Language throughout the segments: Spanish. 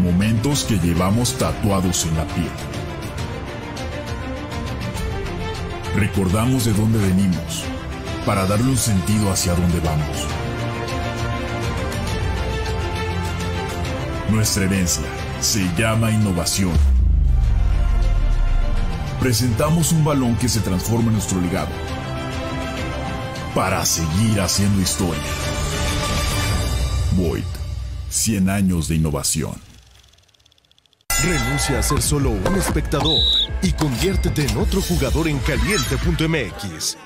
momentos que llevamos tatuados en la piel. Recordamos de dónde venimos, para darle un sentido hacia dónde vamos. Nuestra herencia se llama innovación. Presentamos un balón que se transforma en nuestro legado para seguir haciendo historia. Void, 100 años de innovación. Renuncia a ser solo un espectador y conviértete en otro jugador en caliente.mx.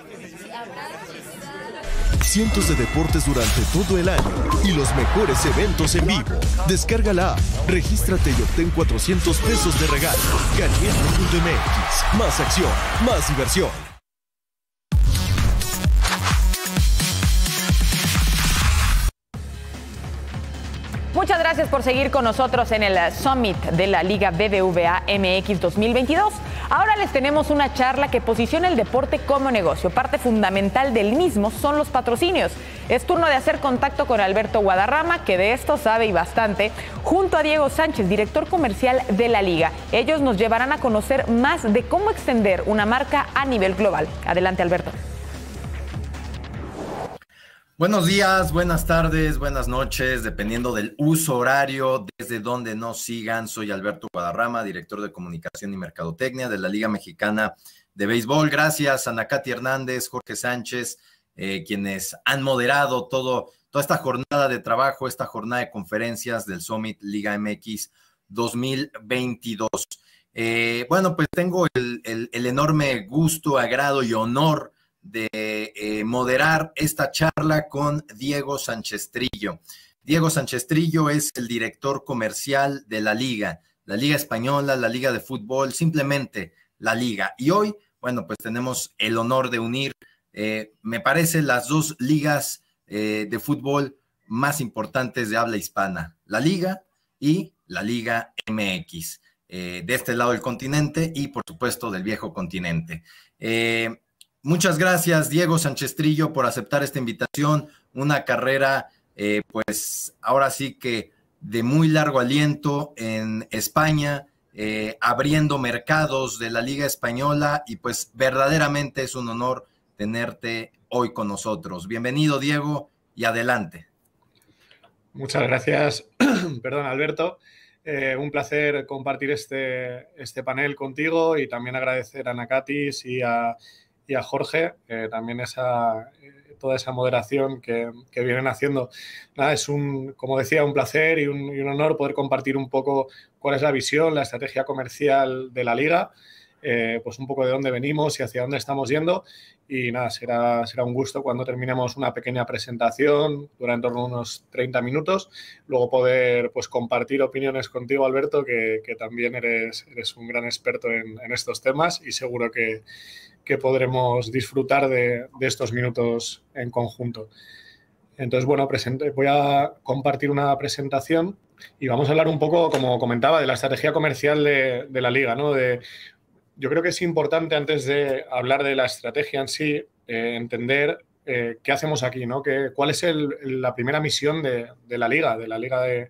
Cientos de deportes durante todo el año y los mejores eventos en vivo. Descárgala, regístrate y obtén 400 pesos de regalo. Caliente.mx. Más acción, más diversión. gracias por seguir con nosotros en el Summit de la Liga BBVA MX 2022. Ahora les tenemos una charla que posiciona el deporte como negocio. Parte fundamental del mismo son los patrocinios. Es turno de hacer contacto con Alberto Guadarrama, que de esto sabe y bastante, junto a Diego Sánchez, director comercial de la Liga. Ellos nos llevarán a conocer más de cómo extender una marca a nivel global. Adelante, Alberto. Buenos días, buenas tardes, buenas noches, dependiendo del uso horario, desde donde nos sigan. Soy Alberto Guadarrama, director de comunicación y mercadotecnia de la Liga Mexicana de Béisbol. Gracias a Nakati Hernández, Jorge Sánchez, eh, quienes han moderado todo, toda esta jornada de trabajo, esta jornada de conferencias del Summit Liga MX 2022. Eh, bueno, pues tengo el enorme gusto, agrado y honor de eh, moderar esta charla con Diego Sánchez Trillo. Diego Sánchez Trillo es el director comercial de la Liga, la Liga Española, la Liga de Fútbol, simplemente la Liga. Y hoy, bueno, pues tenemos el honor de unir, eh, me parece, las dos ligas eh, de fútbol más importantes de habla hispana, la Liga y la Liga MX, de este lado del continente y por supuesto del viejo continente. Muchas gracias, Diego Sanchestrillo por aceptar esta invitación. Una carrera, eh, pues ahora sí que de muy largo aliento en España, eh, abriendo mercados de la Liga Española y pues verdaderamente es un honor tenerte hoy con nosotros. Bienvenido, Diego, y adelante. Muchas gracias, perdón, Alberto. Eh, un placer compartir este, este panel contigo y también agradecer a Nakatis y a y a Jorge eh, también esa, eh, toda esa moderación que, vienen haciendo. es un, como decía, un placer y un honor poder compartir un poco cuál es la visión, la estrategia comercial de la liga. Eh, pues un poco de dónde venimos y hacia dónde estamos yendo. Y nada, será, será un gusto cuando terminemos una pequeña presentación, durante en torno a unos 30 minutos, luego poder pues compartir opiniones contigo, Alberto, que, también eres, eres un gran experto en, estos temas y seguro que, podremos disfrutar de, estos minutos en conjunto. Entonces, bueno, voy a compartir una presentación y vamos a hablar un poco, como comentaba, de la estrategia comercial de, de la liga, ¿no? De yo creo que es importante, antes de hablar de la estrategia en sí, eh, entender eh, qué hacemos aquí, ¿no? Que, ¿Cuál es la primera misión de, la liga, de la liga de,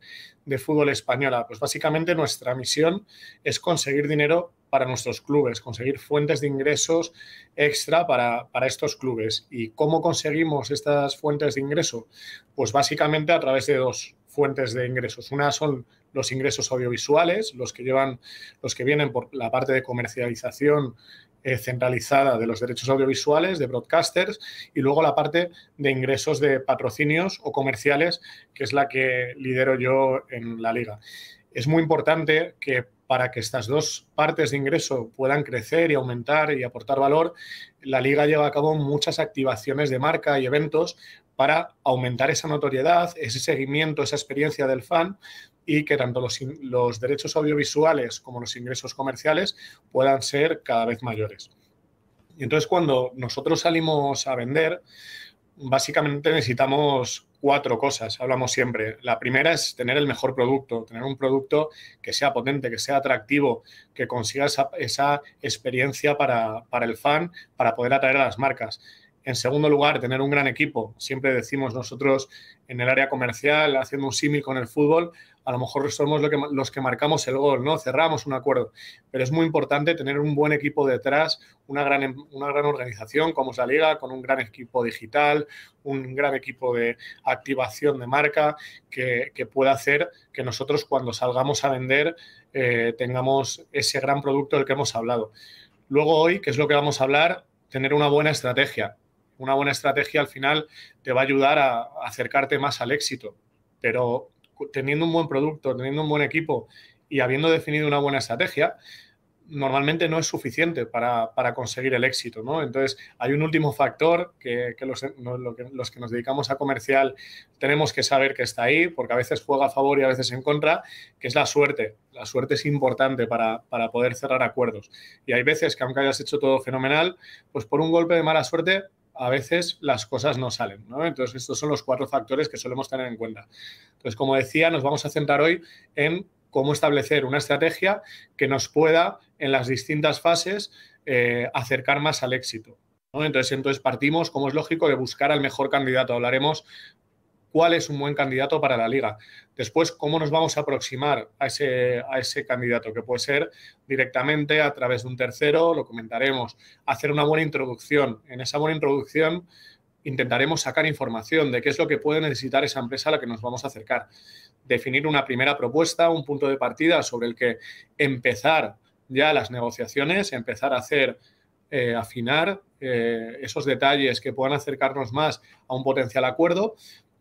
fútbol española? Pues básicamente nuestra misión es conseguir dinero para nuestros clubes, conseguir fuentes de ingresos extra para, para estos clubes. ¿Y cómo conseguimos estas fuentes de ingreso? Pues básicamente a través de dos fuentes de ingresos. Una son los ingresos audiovisuales, los que llevan, los que vienen por la parte de comercialización eh, centralizada de los derechos audiovisuales, de broadcasters, y luego la parte de ingresos de patrocinios o comerciales, que es la que lidero yo en la liga. Es muy importante que para que estas dos partes de ingreso puedan crecer y aumentar y aportar valor, la liga lleva a cabo muchas activaciones de marca y eventos para aumentar esa notoriedad, ese seguimiento, esa experiencia del fan y que tanto los, derechos audiovisuales como los ingresos comerciales puedan ser cada vez mayores. Y entonces cuando nosotros salimos a vender, básicamente necesitamos cuatro cosas, hablamos siempre. La primera es tener el mejor producto, tener un producto que sea potente, que sea atractivo, que consiga esa, esa experiencia para, para el fan, para poder atraer a las marcas. En segundo lugar, tener un gran equipo. Siempre decimos nosotros en el área comercial, haciendo un símil con el fútbol, a lo mejor somos lo que, los que marcamos el gol, ¿no? Cerramos un acuerdo. Pero es muy importante tener un buen equipo detrás, una gran, em-, una gran organización como es la Liga, con un gran equipo digital, un gran equipo de activación de marca que, pueda hacer que nosotros cuando salgamos a vender eh, tengamos ese gran producto del que hemos hablado. Luego hoy, ¿qué es lo que vamos a hablar, tener una buena estrategia una buena estrategia al final te va a ayudar a, acercarte más al éxito. Pero teniendo un buen producto, teniendo un buen equipo y habiendo definido una buena estrategia, normalmente no es suficiente para, conseguir el éxito, ¿no? Entonces, hay un último factor que, los, que, nos dedicamos a comercial tenemos que saber que está ahí, porque a veces juega a favor y a veces en contra, que es la suerte. La suerte es importante para, para poder cerrar acuerdos. Y hay veces que aunque hayas hecho todo fenomenal, pues por un golpe de mala suerte a veces las cosas no salen. ¿no? Entonces, estos son los cuatro factores que solemos tener en cuenta. Entonces, como decía, nos vamos a centrar hoy en cómo establecer una estrategia que nos pueda, en las distintas fases, eh, acercar más al éxito. Entonces, entonces, partimos, como es lógico, de buscar al mejor candidato. Hablaremos cuál es un buen candidato para la liga. Después, cómo nos vamos a aproximar a ese, a ese candidato, que puede ser directamente a través de un tercero, lo comentaremos, hacer una buena introducción. En esa buena introducción intentaremos sacar información de qué es lo que puede necesitar esa empresa a la que nos vamos a acercar. Definir una primera propuesta, un punto de partida sobre el que empezar ya las negociaciones, empezar a hacer, eh, afinar eh, esos detalles que puedan acercarnos más a un potencial acuerdo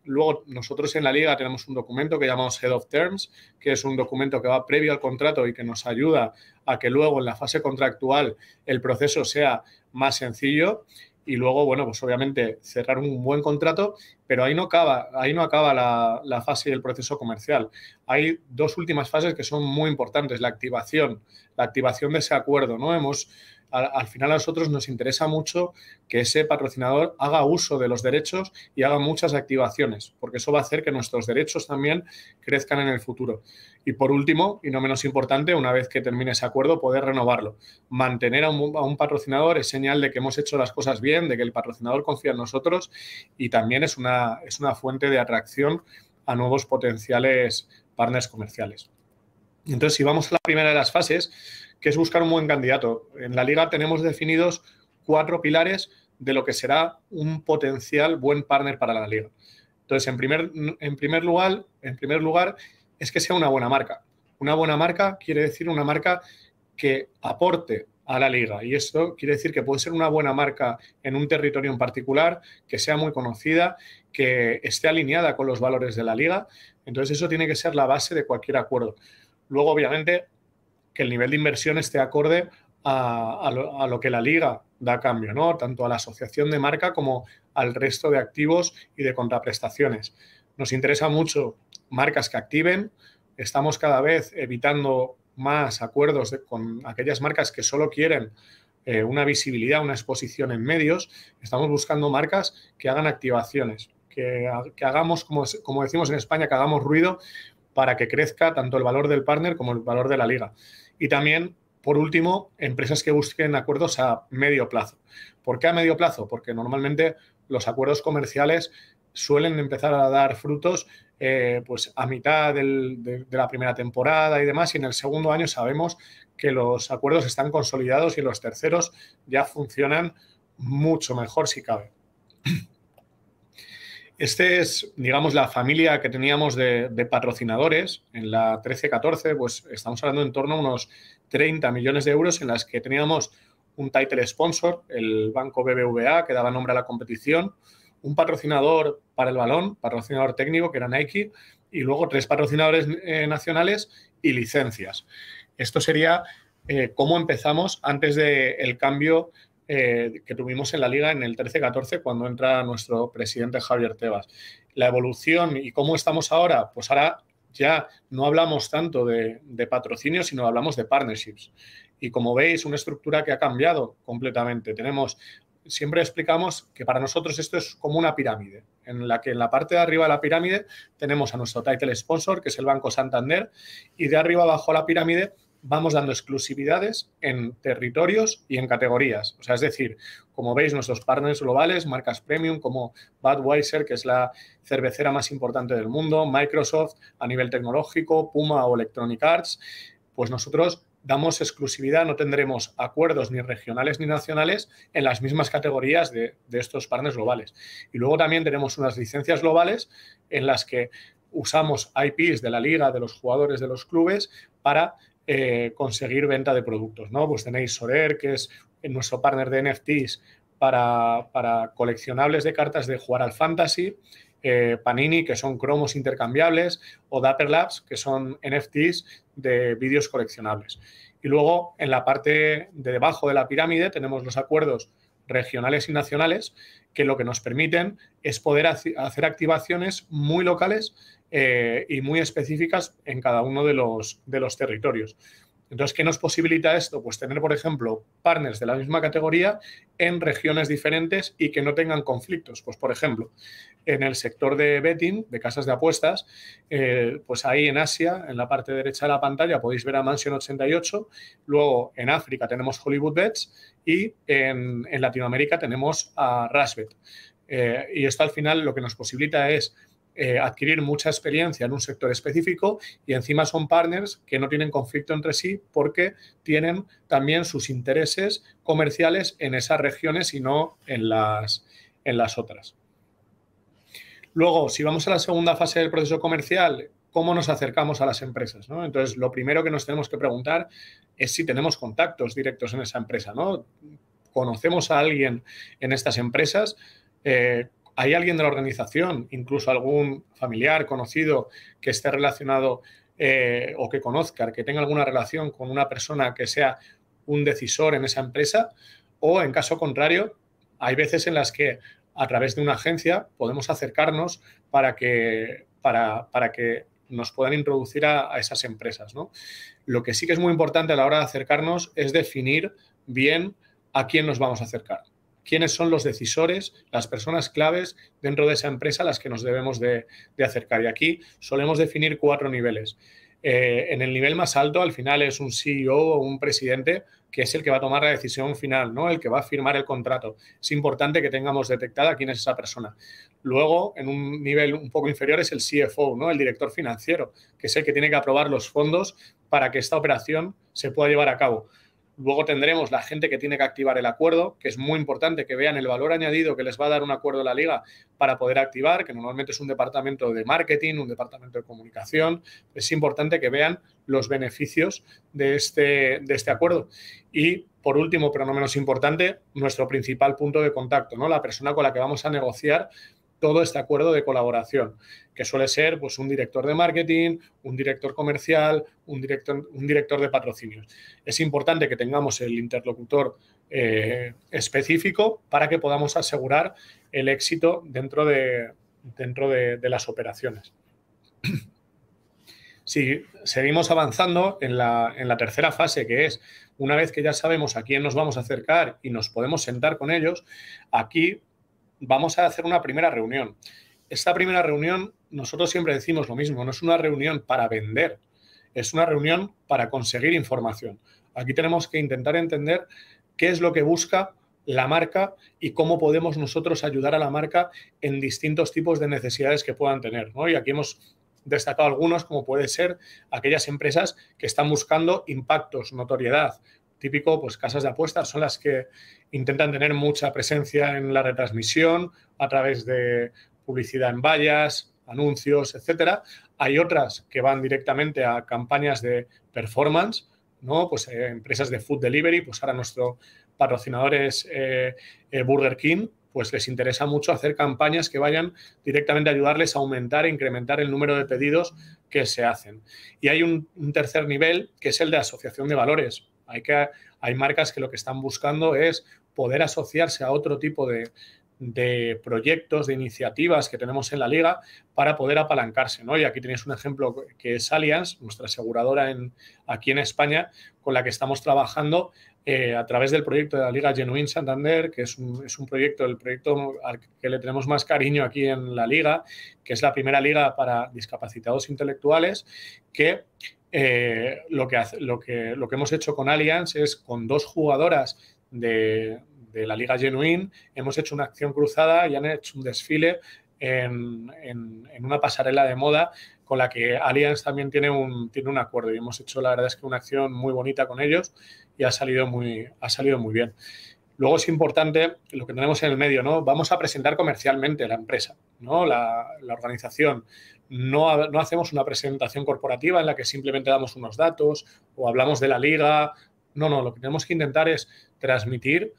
Luego, nosotros en la liga tenemos un documento que llamamos Head of Terms, que es un documento que va previo al contrato y que nos ayuda a que luego en la fase contractual el proceso sea más sencillo. Y luego, bueno, pues obviamente cerrar un buen contrato, pero ahí no acaba, ahí no acaba la, fase fase del proceso comercial. Hay dos últimas fases que son muy importantes, la activación, la activación de ese acuerdo, ¿no? Hemos al, final a nosotros nos interesa mucho que ese patrocinador haga uso de los derechos y haga muchas activaciones, porque eso va a hacer que nuestros derechos también crezcan en el futuro. Y por último, y no menos importante, una vez que termine ese acuerdo, poder renovarlo. Mantener a un, patrocinador es señal de que hemos hecho las cosas bien, de que el patrocinador confía en nosotros y también es una, es una fuente de atracción a nuevos potenciales partners comerciales. Entonces, si vamos a la primera de las fases, que es buscar un buen candidato. En la liga tenemos definidos cuatro pilares de lo que será un potencial buen partner para la liga. Entonces, en primer, en primer, lugar, en primer lugar, es que sea una buena marca. Una buena marca quiere decir una marca que aporte a la liga. Y esto quiere decir que puede ser una buena marca en un territorio en particular, que sea muy conocida, que esté alineada con los valores de la liga. Entonces, eso tiene que ser la base de cualquier acuerdo. Luego, obviamente, que el nivel de inversión esté acorde a, lo, que la liga da cambio, ¿no? Tanto a la asociación de marca como al resto de activos y de contraprestaciones. Nos interesa mucho marcas que activen. Estamos cada vez evitando más acuerdos con aquellas marcas que solo quieren eh, una visibilidad, una exposición en medios. Estamos buscando marcas que hagan activaciones, que, hagamos, como decimos en España, que hagamos ruido para que crezca tanto el valor del partner como el valor de la liga. Y también, por último, empresas que busquen acuerdos a medio plazo. ¿Por qué a medio plazo? Porque normalmente los acuerdos comerciales suelen empezar a dar frutos eh, pues a mitad de, de, la primera temporada y demás, y en el segundo año sabemos que los acuerdos están consolidados y los terceros ya funcionan mucho mejor si cabe. Este es, digamos, la familia que teníamos de, patrocinadores en la 13-14, pues estamos hablando en torno a unos 30 millones de euros en las que teníamos un title sponsor, el banco BBVA, que daba nombre a la competición, un patrocinador para el balón, patrocinador técnico, que era Nike, y luego tres patrocinadores eh, nacionales y licencias. Esto sería eh, cómo empezamos antes del de cambio eh, que tuvimos en la liga en el 13-14 cuando entra nuestro presidente Javier Tebas. La evolución y cómo estamos ahora, pues ahora ya no hablamos tanto de, patrocinio, sino hablamos de partnerships. Y como veis, una estructura que ha cambiado completamente. Tenemos, siempre explicamos que para nosotros esto es como una pirámide, en la que en la parte de arriba de la pirámide tenemos a nuestro title sponsor, que es el Banco Santander, y de arriba abajo la pirámide vamos dando exclusividades en territorios y en categorías. O sea, es decir, como veis, nuestros partners globales, marcas premium como Budweiser, que es la cervecera más importante del mundo, Microsoft a nivel tecnológico, Puma o Electronic Arts, pues nosotros damos exclusividad, no tendremos acuerdos ni regionales ni nacionales en las mismas categorías de, de estos partners globales. Y luego también tenemos unas licencias globales en las que usamos IPs de la liga, de los jugadores, de los clubes, para eh, conseguir venta de productos, ¿no? Pues tenéis Sorer, que es eh, nuestro partner de NFTs para, coleccionables de cartas de jugar al fantasy, eh, Panini, que son cromos intercambiables, o Dapper Labs, que son NFTs de vídeos coleccionables. Y luego, en la parte de debajo de la pirámide, tenemos los acuerdos regionales y nacionales, que lo que nos permiten es poder hacer activaciones muy locales eh, y muy específicas en cada uno de los, de los territorios. Entonces, ¿qué nos posibilita esto? Pues tener, por ejemplo, partners de la misma categoría en regiones diferentes y que no tengan conflictos. Pues, por ejemplo, en el sector de betting, de casas de apuestas, eh, pues ahí en Asia, en la parte derecha de la pantalla, podéis ver a Mansion 88. Luego, en África tenemos Hollywood Bets y en, Latinoamérica tenemos a Rasbet. Eh, y esto al final lo que nos posibilita es eh, adquirir mucha experiencia en un sector específico y encima son partners que no tienen conflicto entre sí porque tienen también sus intereses comerciales en esas regiones y no en las, en las otras. Luego, si vamos a la segunda fase del proceso comercial, cómo nos acercamos a las empresas. Entonces, lo primero que nos tenemos que preguntar es si tenemos contactos directos en esa empresa. ¿no? ¿Conocemos a alguien en estas empresas? Eh, ¿Hay alguien de la organización, incluso algún familiar, conocido, que esté relacionado eh, o que conozca, que tenga alguna relación con una persona que sea un decisor en esa empresa? O en caso contrario, hay veces en las que a través de una agencia podemos acercarnos para que, para, para que nos puedan introducir a, esas empresas. Lo que sí que es muy importante a la hora de acercarnos es definir bien a quién nos vamos a acercar quiénes son los decisores, las personas claves dentro de esa empresa a las que nos debemos de, acercar. Y aquí solemos definir cuatro niveles. Eh, en el nivel más alto, al final es un CEO o un presidente que es el que va a tomar la decisión final, ¿no? El que va a firmar el contrato. Es importante que tengamos detectada quién es esa persona. Luego, en un nivel un poco inferior es el CFO, ¿no? El director financiero, que es el que tiene que aprobar los fondos para que esta operación se pueda llevar a cabo. Luego tendremos la gente que tiene que activar el acuerdo, que es muy importante que vean el valor añadido que les va a dar un acuerdo a la liga para poder activar, que normalmente es un departamento de marketing, un departamento de comunicación. Es importante que vean los beneficios de este, de este acuerdo. Y por último, pero no menos importante, nuestro principal punto de contacto, ¿no? La persona con la que vamos a negociar todo este acuerdo de colaboración, que suele ser pues, un director de marketing, un director comercial, un director, un director de patrocinios. Es importante que tengamos el interlocutor eh, específico para que podamos asegurar el éxito dentro de, dentro las operaciones. Si seguimos avanzando en la, en la tercera fase, que es una vez que ya sabemos a quién nos vamos a acercar y nos podemos sentar con ellos, aquí vamos a hacer una primera reunión. Esta primera reunión, nosotros siempre decimos lo mismo, no es una reunión para vender, es una reunión para conseguir información. Aquí tenemos que intentar entender qué es lo que busca la marca y cómo podemos nosotros ayudar a la marca en distintos tipos de necesidades que puedan tener. Y aquí hemos destacado algunos, como puede ser aquellas empresas que están buscando impactos, notoriedad, típico, pues casas de apuestas son las que intentan tener mucha presencia en la retransmisión a través de publicidad en vallas, anuncios, etcétera. Hay otras que van directamente a campañas de performance, ¿no? Pues eh, empresas de food delivery, pues ahora nuestro patrocinador es eh, eh, Burger King, pues les interesa mucho hacer campañas que vayan directamente a ayudarles a aumentar e incrementar el número de pedidos que se hacen. Y hay un, un tercer nivel que es el de asociación de valores hay, que, hay marcas que lo que están buscando es poder asociarse a otro tipo de, proyectos, de iniciativas que tenemos en la liga para poder apalancarse. ¿no? Y aquí tenéis un ejemplo que es Allianz, nuestra aseguradora aquí en España, con la que estamos trabajando eh, a través del proyecto de la Liga Genuine Santander, que es un, proyecto, el proyecto al que le tenemos más cariño aquí en la liga, que es la primera liga para discapacitados intelectuales, que eh, lo, que lo, que, lo que hemos hecho con Allianz es con dos jugadoras de, de la Liga Genuine, hemos hecho una acción cruzada y han hecho un desfile en, en, una pasarela de moda con la que Allianz también tiene un, tiene un acuerdo y hemos hecho la verdad es que una acción muy bonita con ellos y ha salido muy, ha salido muy bien. Luego es importante lo que tenemos en el medio, ¿no? Vamos a presentar comercialmente la empresa, ¿no? La, organización. No, hacemos una presentación corporativa en la que simplemente damos unos datos o hablamos de la liga. No, no, lo que tenemos que intentar es transmitir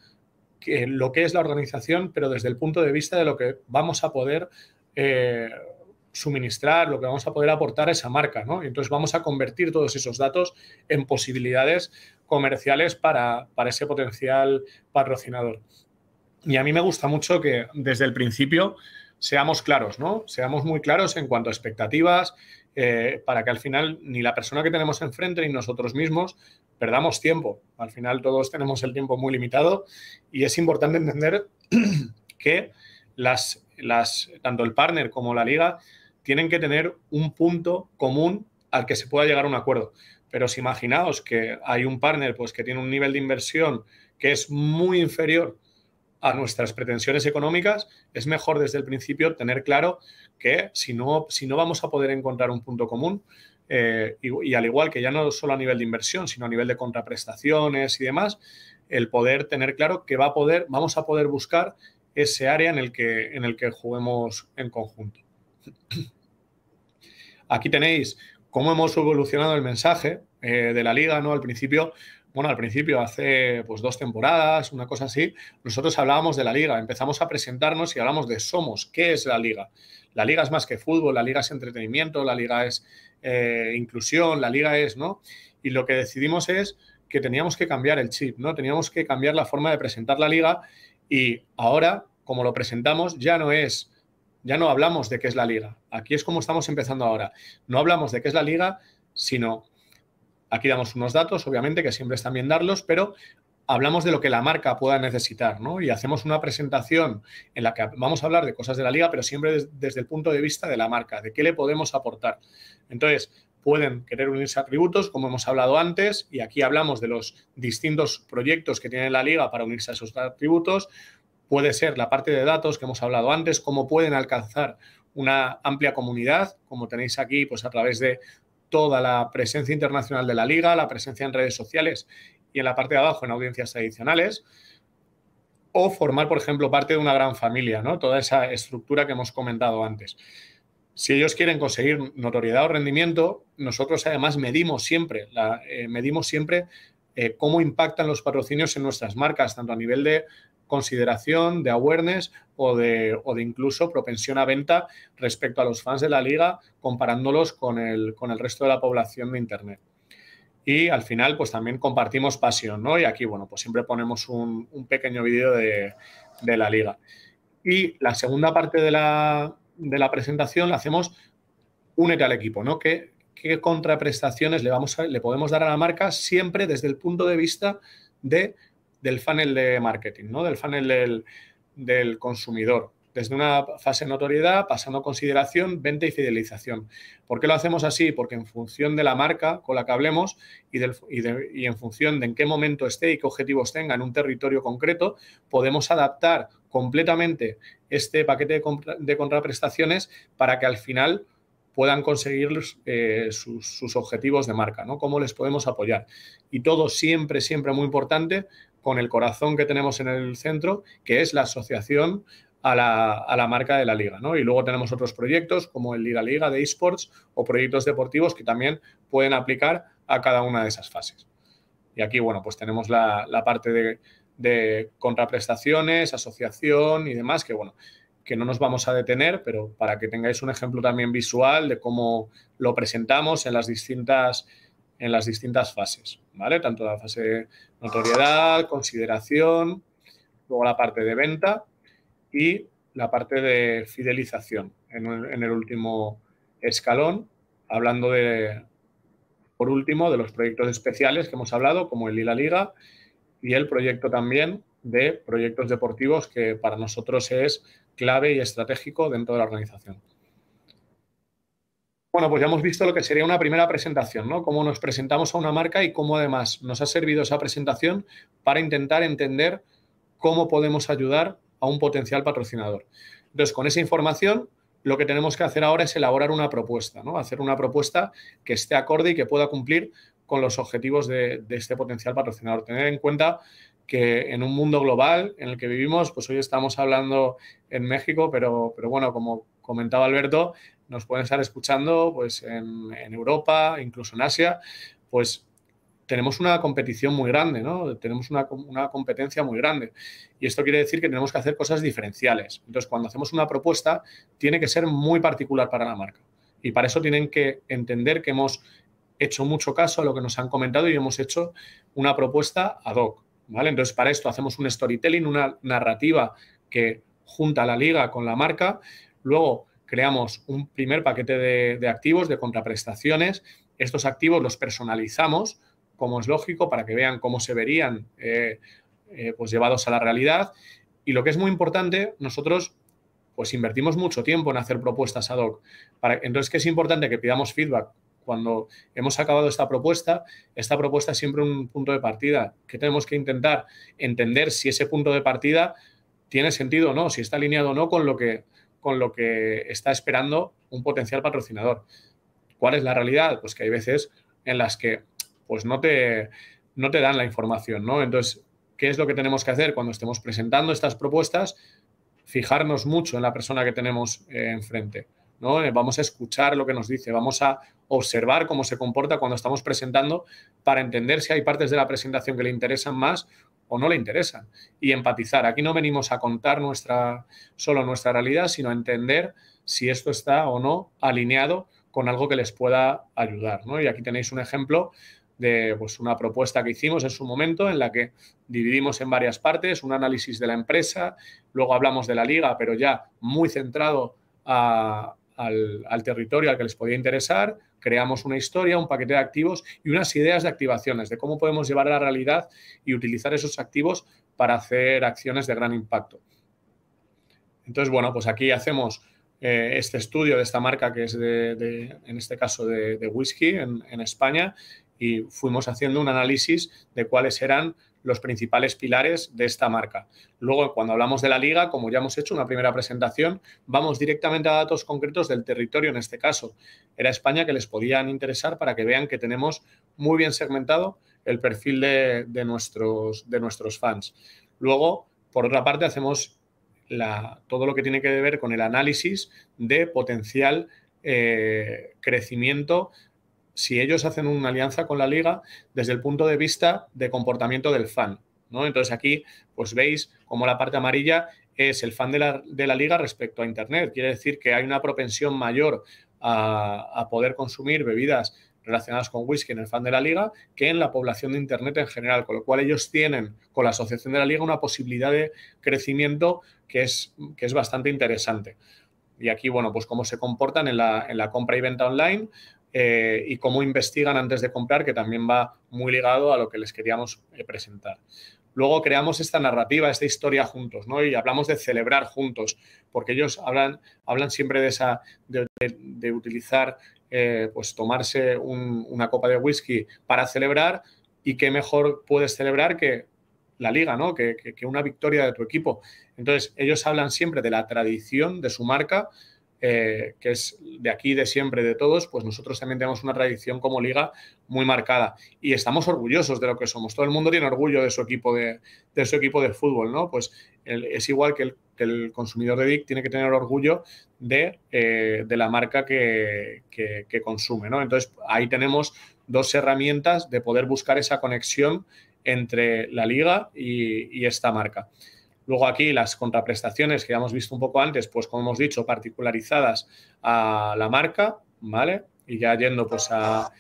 que, lo que es la organización, pero desde el punto de vista de lo que vamos a poder eh, suministrar, lo que vamos a poder aportar a esa marca, ¿no? Y entonces vamos a convertir todos esos datos en posibilidades comerciales para, para ese potencial patrocinador. Y a mí me gusta mucho que desde el principio seamos claros, ¿no? Seamos muy claros en cuanto a expectativas, eh, para que al final ni la persona que tenemos enfrente ni nosotros mismos perdamos tiempo. Al final todos tenemos el tiempo muy limitado y es importante entender que las, las, tanto el partner como la liga tienen que tener un punto común al que se pueda llegar a un acuerdo. Pero si imaginaos que hay un partner pues, que tiene un nivel de inversión que es muy inferior a nuestras pretensiones económicas, es mejor desde el principio tener claro que si no, si no vamos a poder encontrar un punto común, eh, y, al igual que ya no solo a nivel de inversión, sino a nivel de contraprestaciones y demás, el poder tener claro que va a poder, vamos a poder buscar ese área en el que, en el que juguemos en conjunto. Aquí tenéis cómo hemos evolucionado el mensaje eh, de la liga, ¿no? Al principio, bueno, al principio, hace pues dos temporadas, una cosa así, nosotros hablábamos de la liga, empezamos a presentarnos y hablamos de somos, ¿qué es la liga? La liga es más que fútbol, la liga es entretenimiento, la liga es eh, inclusión, la liga es, ¿no? Y lo que decidimos es que teníamos que cambiar el chip, ¿no? Teníamos que cambiar la forma de presentar la liga y ahora, como lo presentamos, ya no es ya no hablamos de qué es la liga. Aquí es como estamos empezando ahora. No hablamos de qué es la liga, sino aquí damos unos datos, obviamente, que siempre están bien darlos, pero hablamos de lo que la marca pueda necesitar, ¿no? Y hacemos una presentación en la que vamos a hablar de cosas de la liga, pero siempre desde el punto de vista de la marca, de qué le podemos aportar. Entonces, pueden querer unirse a atributos, como hemos hablado antes, y aquí hablamos de los distintos proyectos que tiene la liga para unirse a esos atributos, puede ser la parte de datos que hemos hablado antes, cómo pueden alcanzar una amplia comunidad, como tenéis aquí, pues a través de toda la presencia internacional de la liga, la presencia en redes sociales y en la parte de abajo en audiencias tradicionales, o formar, por ejemplo, parte de una gran familia, ¿no? Toda esa estructura que hemos comentado antes. Si ellos quieren conseguir notoriedad o rendimiento, nosotros además medimos siempre, la, eh, medimos siempre eh, cómo impactan los patrocinios en nuestras marcas, tanto a nivel de consideración, de awareness o de, o de incluso propensión a venta respecto a los fans de la liga, comparándolos con el, con el resto de la población de Internet. Y al final, pues también compartimos pasión, ¿no? Y aquí, bueno, pues siempre ponemos un, pequeño vídeo de, la liga. Y la segunda parte de la, de la presentación la hacemos únete al equipo, ¿no? ¿Qué, qué contraprestaciones le, vamos le podemos dar a la marca siempre desde el punto de vista de del funnel de marketing, ¿no? del funnel del, del consumidor desde una fase de notoriedad, pasando a consideración, venta y fidelización. ¿Por qué lo hacemos así? Porque en función de la marca con la que hablemos y, en función de en qué momento esté y qué objetivos tenga en un territorio concreto, podemos adaptar completamente este paquete de, contraprestaciones para que al final puedan conseguir eh, sus, sus, objetivos de marca, ¿no? Cómo les podemos apoyar. Y todo siempre, siempre muy importante, con el corazón que tenemos en el centro, que es la asociación a la, marca de la liga. ¿no? Y luego tenemos otros proyectos como el Liga Liga de esports o proyectos deportivos que también pueden aplicar a cada una de esas fases. Y aquí, bueno, pues tenemos la, parte de, contraprestaciones, asociación y demás, que bueno, que no nos vamos a detener, pero para que tengáis un ejemplo también visual de cómo lo presentamos en las distintas, en las distintas fases. Tanto la fase de notoriedad, consideración, luego la parte de venta y la parte de fidelización en, el último escalón, hablando de, por último, de los proyectos especiales que hemos hablado, como el Lila Liga y el proyecto también de proyectos deportivos que para nosotros es clave y estratégico dentro de la organización. Bueno, pues ya hemos visto lo que sería una primera presentación, ¿no? Cómo nos presentamos a una marca y cómo además nos ha servido esa presentación para intentar entender cómo podemos ayudar a un potencial patrocinador. Entonces, con esa información, lo que tenemos que hacer ahora es elaborar una propuesta, ¿no? Hacer una propuesta que esté acorde y que pueda cumplir con los objetivos de, este potencial patrocinador. Tener en cuenta que en un mundo global en el que vivimos, pues hoy estamos hablando en México, pero, pero bueno, como comentaba Alberto, nos pueden estar escuchando pues, en, Europa, incluso en Asia, pues tenemos una competición muy grande, ¿no? Tenemos una, competencia muy grande. Y esto quiere decir que tenemos que hacer cosas diferenciales. Entonces, cuando hacemos una propuesta, tiene que ser muy particular para la marca. Y para eso tienen que entender que hemos hecho mucho caso a lo que nos han comentado y hemos hecho una propuesta ad hoc, ¿vale? Entonces, para esto hacemos un storytelling, una narrativa que junta la liga con la marca. Luego, creamos un primer paquete de, activos, de contraprestaciones. Estos activos los personalizamos, como es lógico, para que vean cómo se verían eh, eh, pues llevados a la realidad. Y lo que es muy importante, nosotros pues invertimos mucho tiempo en hacer propuestas ad hoc. Para, entonces, que es importante que pidamos feedback. Cuando hemos acabado esta propuesta, esta propuesta es siempre un punto de partida, que tenemos que intentar entender si ese punto de partida tiene sentido o no, si está alineado o no con lo que con lo que está esperando un potencial patrocinador. ¿Cuál es la realidad? Pues que hay veces en las que pues no te, no te dan la información, ¿no? Entonces, ¿qué es lo que tenemos que hacer cuando estemos presentando estas propuestas? Fijarnos mucho en la persona que tenemos eh, enfrente, ¿no? Eh, vamos a escuchar lo que nos dice, vamos a observar cómo se comporta cuando estamos presentando para entender si hay partes de la presentación que le interesan más o no le interesan y empatizar. Aquí no venimos a contar nuestra, solo nuestra realidad, sino a entender si esto está o no alineado con algo que les pueda ayudar. Y aquí tenéis un ejemplo de pues, una propuesta que hicimos en su momento en la que dividimos en varias partes, un análisis de la empresa, luego hablamos de la liga, pero ya muy centrado al, territorio al que les podía interesar, creamos una historia, un paquete de activos y unas ideas de activaciones, de cómo podemos llevar a la realidad y utilizar esos activos para hacer acciones de gran impacto. Entonces, bueno, pues aquí hacemos eh, este estudio de esta marca que es, de, en este caso, de, whisky en España y fuimos haciendo un análisis de cuáles eran los principales pilares de esta marca. Luego, cuando hablamos de la liga, como ya hemos hecho una primera presentación, vamos directamente a datos concretos del territorio, en este caso era España, que les podían interesar para que vean que tenemos muy bien segmentado el perfil de, nuestros, de nuestros fans. Luego, por otra parte, hacemos la, todo lo que tiene que ver con el análisis de potencial eh, crecimiento si ellos hacen una alianza con la liga desde el punto de vista de comportamiento del fan. ¿no? Entonces aquí, pues veis como la parte amarilla es el fan de la, liga respecto a Internet. Quiere decir que hay una propensión mayor a, poder consumir bebidas relacionadas con whisky en el fan de la liga que en la población de Internet en general, con lo cual ellos tienen con la Asociación de la Liga una posibilidad de crecimiento que es, que es bastante interesante. Y aquí, bueno, pues cómo se comportan en la, en la compra y venta online, eh, y cómo investigan antes de comprar, que también va muy ligado a lo que les queríamos eh, presentar. Luego creamos esta narrativa, esta historia juntos, ¿no? Y hablamos de celebrar juntos, porque ellos hablan, hablan siempre de esa, de, utilizar, eh, pues tomarse una copa de whisky para celebrar, y qué mejor puedes celebrar que la liga, ¿no? que una victoria de tu equipo. Entonces, ellos hablan siempre de la tradición de su marca, eh, que es de aquí, de siempre, de todos, pues nosotros también tenemos una tradición como liga muy marcada y estamos orgullosos de lo que somos. Todo el mundo tiene orgullo de su equipo de, su equipo de fútbol, ¿no? Pues es igual que el, consumidor de DIC tiene que tener orgullo de, eh, la marca que, consume, ¿no? Entonces ahí tenemos dos herramientas de poder buscar esa conexión entre la liga y esta marca. Luego aquí las contraprestaciones que ya hemos visto un poco antes, pues como hemos dicho, particularizadas a la marca, ¿vale? Y ya yendo pues a,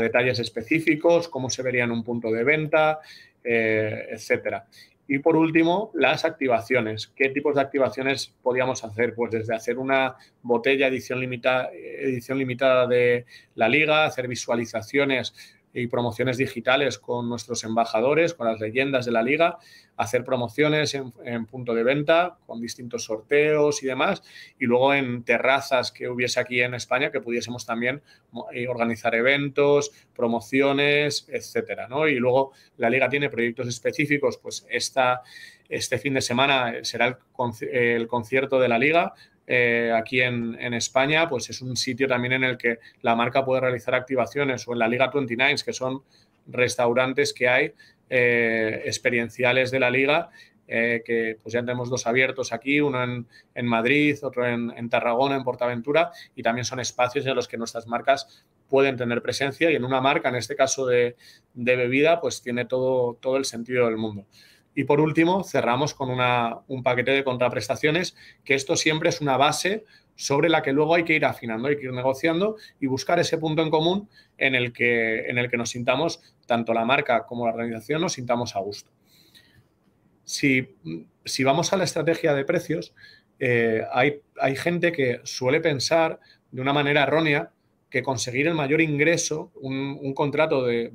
detalles específicos, cómo se vería en un punto de venta, etc. Eh, etcétera. Y por último, las activaciones. ¿Qué tipos de activaciones podíamos hacer? Pues desde hacer una botella edición, edición limitada de la liga, hacer visualizaciones y promociones digitales con nuestros embajadores, con las leyendas de la liga, hacer promociones en, punto de venta, con distintos sorteos y demás, y luego en terrazas que hubiese aquí en España que pudiésemos también eh, organizar eventos, promociones, etcétera, ¿no? Y luego la liga tiene proyectos específicos, pues esta, este fin de semana será el concierto de la liga eh, aquí en, España, pues es un sitio también en el que la marca puede realizar activaciones o en la Liga 29, que son restaurantes que hay eh, experienciales de la liga, eh, que pues ya tenemos dos abiertos aquí, uno en, Madrid, otro en, Tarragona, en Portaventura, y también son espacios en los que nuestras marcas pueden tener presencia y en una marca, en este caso de, de bebida, pues tiene todo, todo el sentido del mundo. Y por último, cerramos con un paquete de contraprestaciones, que esto siempre es una base sobre la que luego hay que ir afinando, hay que ir negociando y buscar ese punto en común en el que, en el que nos sintamos, tanto la marca como la organización, nos sintamos a gusto. Si, vamos a la estrategia de precios, eh, hay, hay gente que suele pensar de una manera errónea que conseguir el mayor ingreso, un, contrato de,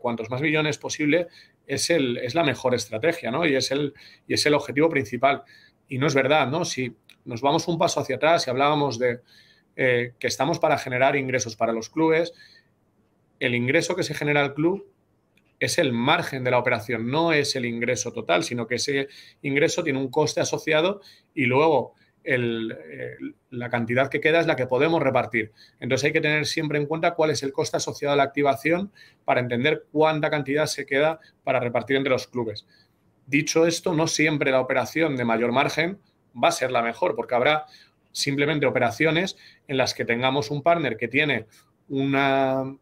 cuantos más billones posible, es, la mejor estrategia, ¿no? Y es, el, y es el objetivo principal. Y no es verdad, ¿no? Si nos vamos un paso hacia atrás y hablábamos de eh, que estamos para generar ingresos para los clubes, el ingreso que se genera al club es el margen de la operación, no es el ingreso total, sino que ese ingreso tiene un coste asociado y luego eh, la cantidad que queda es la que podemos repartir. Entonces hay que tener siempre en cuenta cuál es el coste asociado a la activación para entender cuánta cantidad se queda para repartir entre los clubes. Dicho esto, no siempre la operación de mayor margen va a ser la mejor, porque habrá simplemente operaciones en las que tengamos un partner que tiene una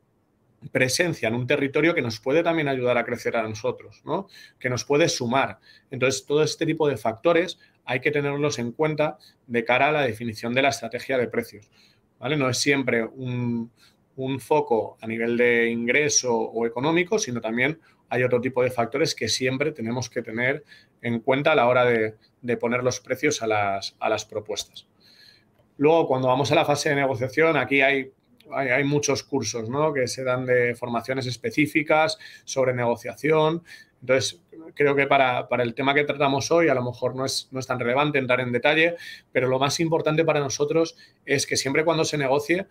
presencia en un territorio que nos puede también ayudar a crecer a nosotros, que nos puede sumar. Entonces, todo este tipo de factores hay que tenerlos en cuenta de cara a la definición de la estrategia de precios. ¿vale? No es siempre un, foco a nivel de ingreso o económico, sino también hay otro tipo de factores que siempre tenemos que tener en cuenta a la hora de, poner los precios a las, propuestas. Luego, cuando vamos a la fase de negociación, aquí hay, hay, muchos cursos ¿no? que se dan de formaciones específicas sobre negociación. Entonces, creo que para, el tema que tratamos hoy a lo mejor no es, no es tan relevante entrar en detalle, pero lo más importante para nosotros es que siempre cuando se negocie,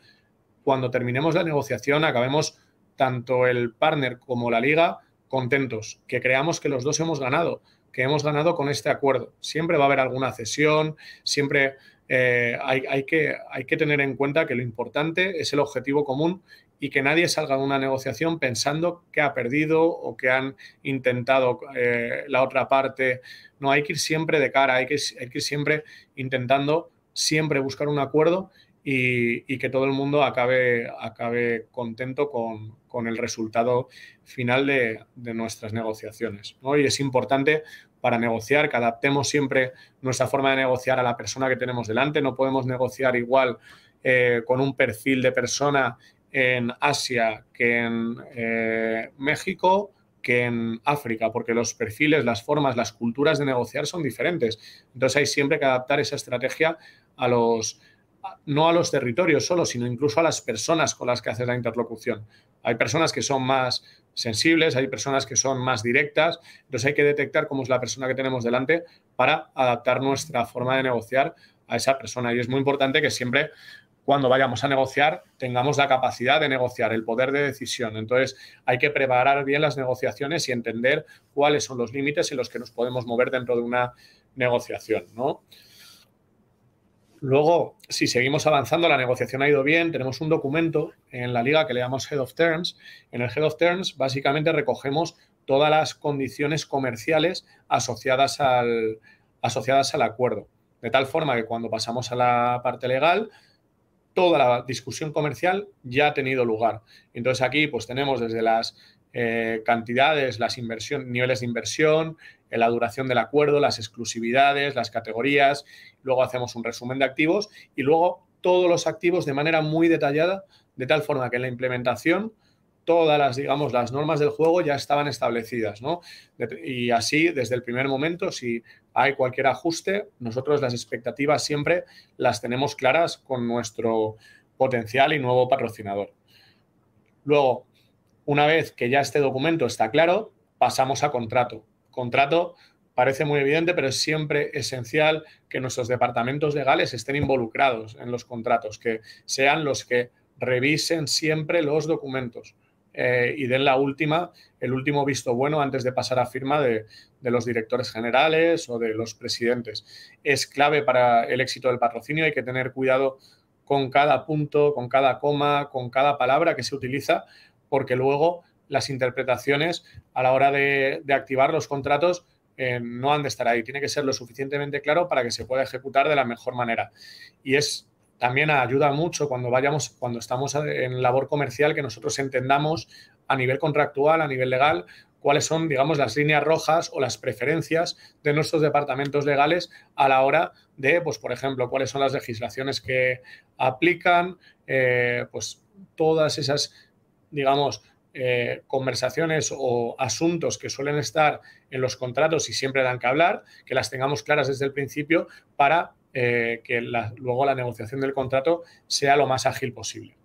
cuando terminemos la negociación, acabemos tanto el partner como la liga contentos, que creamos que los dos hemos ganado, que hemos ganado con este acuerdo. Siempre va a haber alguna cesión, siempre eh, hay, que, hay que tener en cuenta que lo importante es el objetivo común y que nadie salga de una negociación pensando que ha perdido o que han intentado eh, la otra parte. No, hay que ir siempre de cara, hay que, que ir siempre intentando siempre buscar un acuerdo y, que todo el mundo acabe, acabe contento con, el resultado final de, nuestras negociaciones. ¿no? Y es importante para negociar que adaptemos siempre nuestra forma de negociar a la persona que tenemos delante. No podemos negociar igual eh, con un perfil de persona en Asia, que en eh, México, que en África, porque los perfiles, las formas, las culturas de negociar son diferentes. Entonces hay siempre que adaptar esa estrategia a los, no a los territorios solo, sino incluso a las personas con las que haces la interlocución. Hay personas que son más sensibles, hay personas que son más directas, entonces hay que detectar cómo es la persona que tenemos delante para adaptar nuestra forma de negociar a esa persona. Y es muy importante que siempre cuando vayamos a negociar tengamos la capacidad de negociar, el poder de decisión. Entonces, hay que preparar bien las negociaciones y entender cuáles son los límites en los que nos podemos mover dentro de una negociación, ¿no? Luego, si seguimos avanzando, la negociación ha ido bien, tenemos un documento en la liga que le llamamos Head of Terms. En el Head of Terms básicamente recogemos todas las condiciones comerciales asociadas al, asociadas al acuerdo. De tal forma que cuando pasamos a la parte legal, toda la discusión comercial ya ha tenido lugar. Entonces aquí pues tenemos desde las eh, cantidades, las inversión, niveles de inversión, eh, la duración del acuerdo, las exclusividades, las categorías, luego hacemos un resumen de activos y luego todos los activos de manera muy detallada, de tal forma que en la implementación todas las, digamos, las normas del juego ya estaban establecidas, ¿no? y así, desde el primer momento, si hay cualquier ajuste, nosotros las expectativas siempre las tenemos claras con nuestro potencial y nuevo patrocinador. Luego, una vez que ya este documento está claro, pasamos a contrato. Contrato parece muy evidente, pero es siempre esencial que nuestros departamentos legales estén involucrados en los contratos, que sean los que revisen siempre los documentos. Eh, y den la última, el último visto bueno antes de pasar a firma de, los directores generales o de los presidentes. Es clave para el éxito del patrocinio, hay que tener cuidado con cada punto, con cada coma, con cada palabra que se utiliza, porque luego las interpretaciones a la hora de, activar los contratos eh, no han de estar ahí. Tiene que ser lo suficientemente claro para que se pueda ejecutar de la mejor manera. Y es también ayuda mucho cuando vayamos, cuando estamos en labor comercial, que nosotros entendamos a nivel contractual, a nivel legal, cuáles son, digamos, las líneas rojas o las preferencias de nuestros departamentos legales a la hora de, pues, por ejemplo, cuáles son las legislaciones que aplican, eh, pues, todas esas, digamos, eh, conversaciones o asuntos que suelen estar en los contratos y siempre dan que hablar, que las tengamos claras desde el principio para eh, que luego la negociación del contrato sea lo más ágil posible.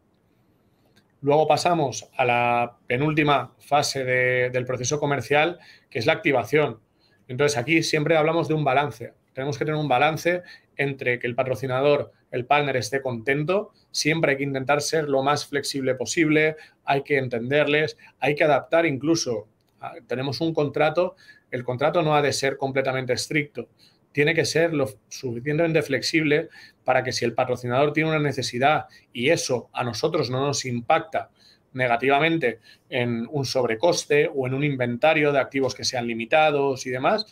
Luego pasamos a la penúltima fase del proceso comercial, que es la activación. Entonces aquí siempre hablamos de un balance. Tenemos que tener un balance entre que el patrocinador, el partner esté contento, siempre hay que intentar ser lo más flexible posible, hay que entenderles, hay que adaptar incluso. Ah, tenemos un contrato, el contrato no ha de ser completamente estricto tiene que ser lo suficientemente flexible para que si el patrocinador tiene una necesidad y eso a nosotros no nos impacta negativamente en un sobrecoste o en un inventario de activos que sean limitados y demás,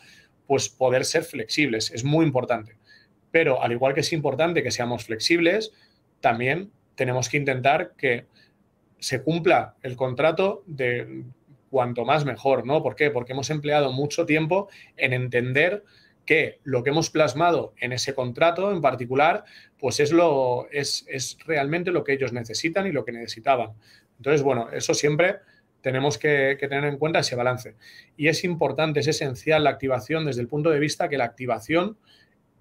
pues poder ser flexibles es muy importante. Pero al igual que es importante que seamos flexibles, también tenemos que intentar que se cumpla el contrato de cuanto más mejor, ¿no? ¿Por qué? Porque hemos empleado mucho tiempo en entender que lo que hemos plasmado en ese contrato en particular, pues es, lo, es, es realmente lo que ellos necesitan y lo que necesitaban. Entonces, bueno, eso siempre tenemos que, que, tener en cuenta ese balance. Y es importante, es esencial la activación desde el punto de vista que la activación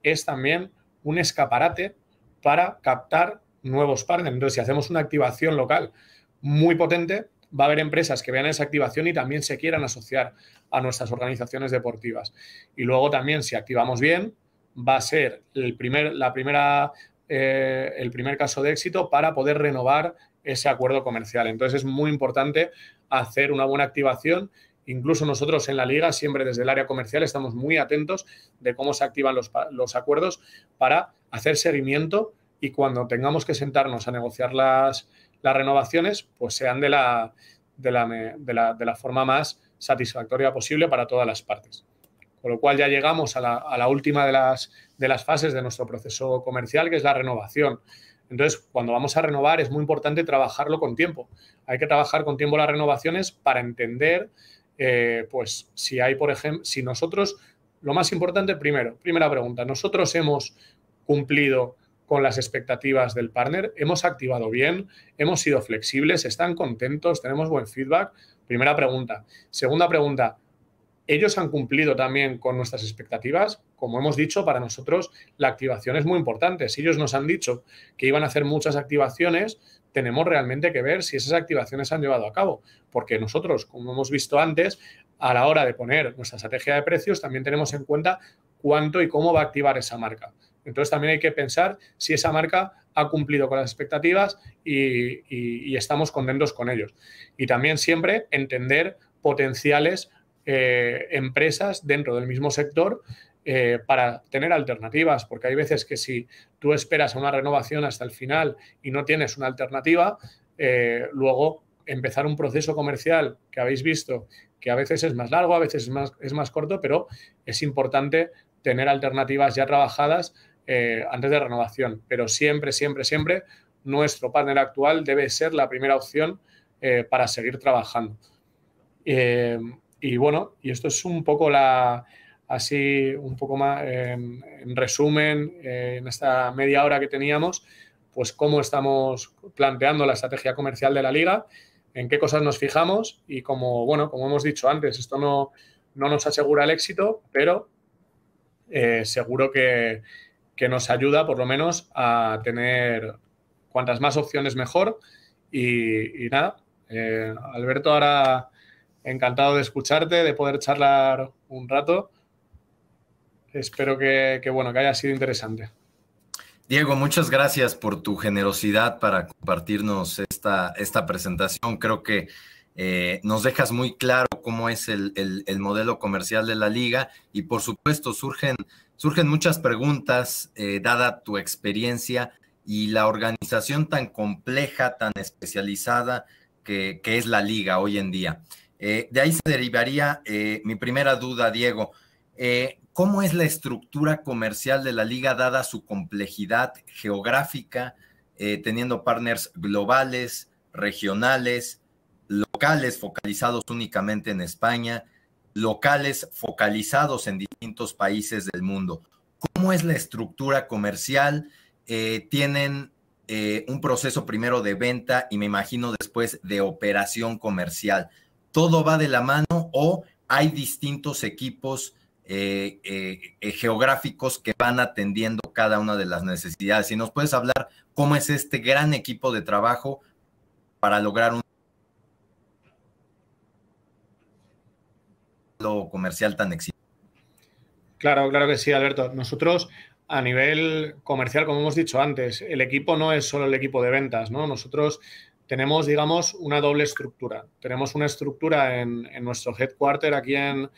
es también un escaparate para captar nuevos partners. Entonces, si hacemos una activación local muy potente, va a haber empresas que vean esa activación y también se quieran asociar a nuestras organizaciones deportivas. Y luego también, si activamos bien, va a ser el primer, la primera, eh, el primer caso de éxito para poder renovar ese acuerdo comercial. Entonces es muy importante hacer una buena activación. Incluso nosotros en la liga, siempre desde el área comercial, estamos muy atentos de cómo se activan los, los acuerdos para hacer seguimiento y cuando tengamos que sentarnos a negociar las, las renovaciones pues sean de la, de la, de la forma más satisfactoria posible para todas las partes. Con lo cual ya llegamos a la, última de las, de las fases de nuestro proceso comercial, que es la renovación. Entonces, cuando vamos a renovar es muy importante trabajarlo con tiempo. Hay que trabajar con tiempo las renovaciones para entender, eh, pues, si hay, por ejemplo, si nosotros, lo más importante primero, primera pregunta, ¿nosotros hemos cumplido con las expectativas del partner. Hemos activado bien, hemos sido flexibles, están contentos, tenemos buen feedback. Primera pregunta. Segunda pregunta, ellos han cumplido también con nuestras expectativas. Como hemos dicho, para nosotros la activación es muy importante. Si ellos nos han dicho que iban a hacer muchas activaciones, tenemos realmente que ver si esas activaciones se han llevado a cabo. Porque nosotros, como hemos visto antes, a la hora de poner nuestra estrategia de precios, también tenemos en cuenta cuánto y cómo va a activar esa marca. Entonces también hay que pensar si esa marca ha cumplido con las expectativas y, estamos contentos con ellos. Y también siempre entender potenciales eh, empresas dentro del mismo sector eh, para tener alternativas, porque hay veces que si tú esperas a una renovación hasta el final y no tienes una alternativa, eh, luego empezar un proceso comercial que habéis visto que a veces es más largo, a veces más, es más corto, pero es importante tener alternativas ya trabajadas eh, antes de renovación. Pero siempre, siempre, siempre nuestro partner actual debe ser la primera opción eh, para seguir trabajando. Eh, y bueno, y esto es un poco la, así, un poco más en, resumen, en esta media hora que teníamos, pues cómo estamos planteando la estrategia comercial de la liga, en qué cosas nos fijamos y como, bueno, como hemos dicho antes, esto no, no nos asegura el éxito, pero seguro que, que nos ayuda por lo menos a tener cuantas más opciones mejor. Y, nada, eh, Alberto, ahora encantado de escucharte, de poder charlar un rato. Espero que, bueno, que haya sido interesante. Diego, muchas gracias por tu generosidad para compartirnos esta, esta presentación. Creo que eh, nos dejas muy claro cómo es el, el, modelo comercial de la liga y por supuesto surgen Surgen muchas preguntas, eh, dada tu experiencia y la organización tan compleja, tan especializada que, es la liga hoy en día. Eh, de ahí se derivaría eh, mi primera duda, Diego. ¿Cómo es la estructura comercial de la liga dada su complejidad geográfica, teniendo partners globales, regionales, locales focalizados únicamente en España? locales focalizados en distintos países del mundo. ¿Cómo es la estructura comercial? Eh, ¿Tienen eh, un proceso primero de venta y me imagino después de operación comercial? ¿Todo va de la mano o hay distintos equipos eh, geográficos que van atendiendo cada una de las necesidades? Si nos puedes hablar cómo es este gran equipo de trabajo para lograr un comercial tan exitoso. Claro, claro que sí, Alberto. Nosotros a nivel comercial, como hemos dicho antes, el equipo no es solo el equipo de ventas, ¿no? Nosotros tenemos, digamos, una doble estructura. Tenemos una estructura en, nuestro headquarter aquí en,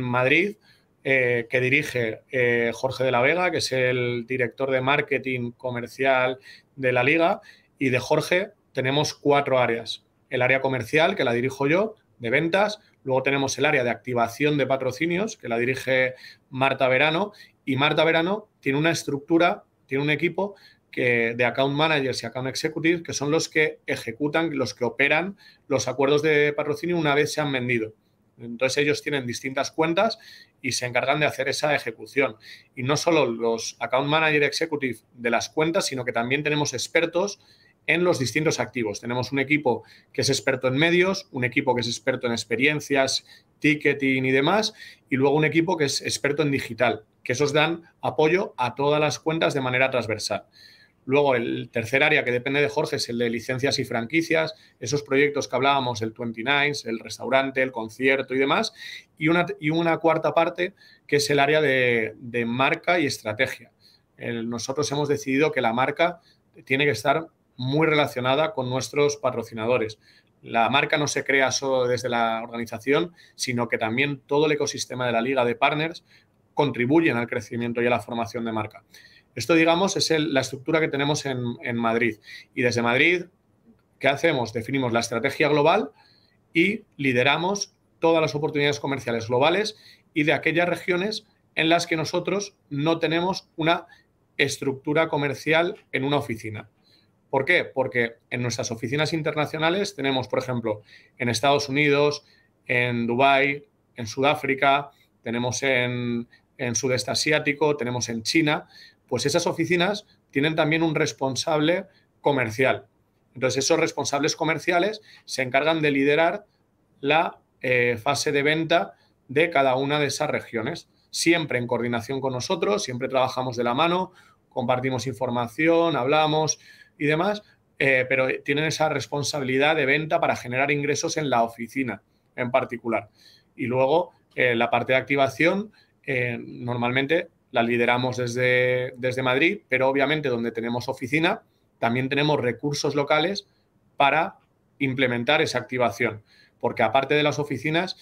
Madrid eh, que dirige eh, Jorge de la Vega, que es el director de marketing comercial de la liga, y de Jorge tenemos cuatro áreas. El área comercial, que la dirijo yo, de ventas, Luego tenemos el área de activación de patrocinios, que la dirige Marta Verano, y Marta Verano tiene una estructura, tiene un equipo que, de account managers y account executives, que son los que ejecutan, los que operan los acuerdos de patrocinio una vez se han vendido. Entonces ellos tienen distintas cuentas y se encargan de hacer esa ejecución. Y no solo los account manager executive de las cuentas, sino que también tenemos expertos en los distintos activos. Tenemos un equipo que es experto en medios, un equipo que es experto en experiencias, ticketing y demás, y luego un equipo que es experto en digital, que esos dan apoyo a todas las cuentas de manera transversal. Luego, el tercer área que depende de Jorge es el de licencias y franquicias, esos proyectos que hablábamos, el 29, el restaurante, el concierto y demás. Y una, y una cuarta parte que es el área de, marca y estrategia. nosotros hemos decidido que la marca tiene que estar muy relacionada con nuestros patrocinadores. La marca no se crea solo desde la organización, sino que también todo el ecosistema de la liga de partners contribuyen al crecimiento y a la formación de marca. Esto, digamos, es la estructura que tenemos en, en Madrid. Y desde Madrid, ¿qué hacemos? Definimos la estrategia global y lideramos todas las oportunidades comerciales globales y de aquellas regiones en las que nosotros no tenemos una estructura comercial en una oficina. ¿Por qué? Porque en nuestras oficinas internacionales tenemos, por ejemplo, en Estados Unidos, en Dubái, en Sudáfrica, tenemos en, Sudeste Asiático, tenemos en China, pues esas oficinas tienen también un responsable comercial. Entonces, esos responsables comerciales se encargan de liderar la eh, fase de venta de cada una de esas regiones, siempre en coordinación con nosotros, siempre trabajamos de la mano, compartimos información, hablamos, y demás, eh, pero tienen esa responsabilidad de venta para generar ingresos en la oficina en particular. Y luego eh, la parte de activación, eh, normalmente la lideramos desde, desde Madrid, pero obviamente donde tenemos oficina, también tenemos recursos locales para implementar esa activación. Porque aparte de las oficinas,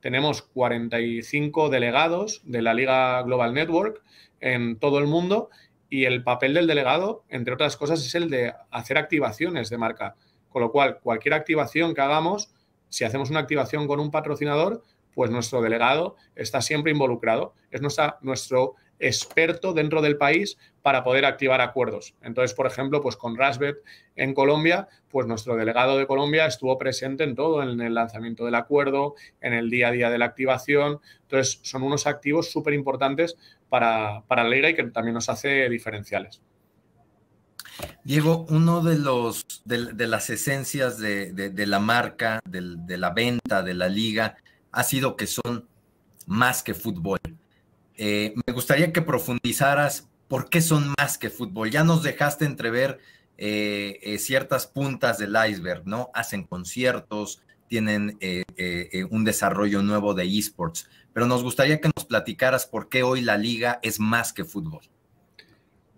tenemos 45 delegados de la Liga Global Network en todo el mundo y el papel del delegado, entre otras cosas, es el de hacer activaciones de marca. Con lo cual, cualquier activación que hagamos, si hacemos una activación con un patrocinador, pues nuestro delegado está siempre involucrado. Es nuestro experto dentro del país para poder activar acuerdos. Entonces, por ejemplo, pues con Rasbet en Colombia, pues nuestro delegado de Colombia estuvo presente en todo, en el lanzamiento del acuerdo, en el día a día de la activación. Entonces, son unos activos súper importantes para, la liga y que también nos hace diferenciales. Diego, uno de los de, las esencias de la marca, de la venta, de la liga, ha sido que son más que fútbol eh, me gustaría que profundizaras por qué son más que fútbol. Ya nos dejaste entrever eh, eh, ciertas puntas del iceberg, ¿no? Hacen conciertos, tienen un desarrollo nuevo de esports, pero nos gustaría que nos platicaras por qué hoy la liga es más que fútbol.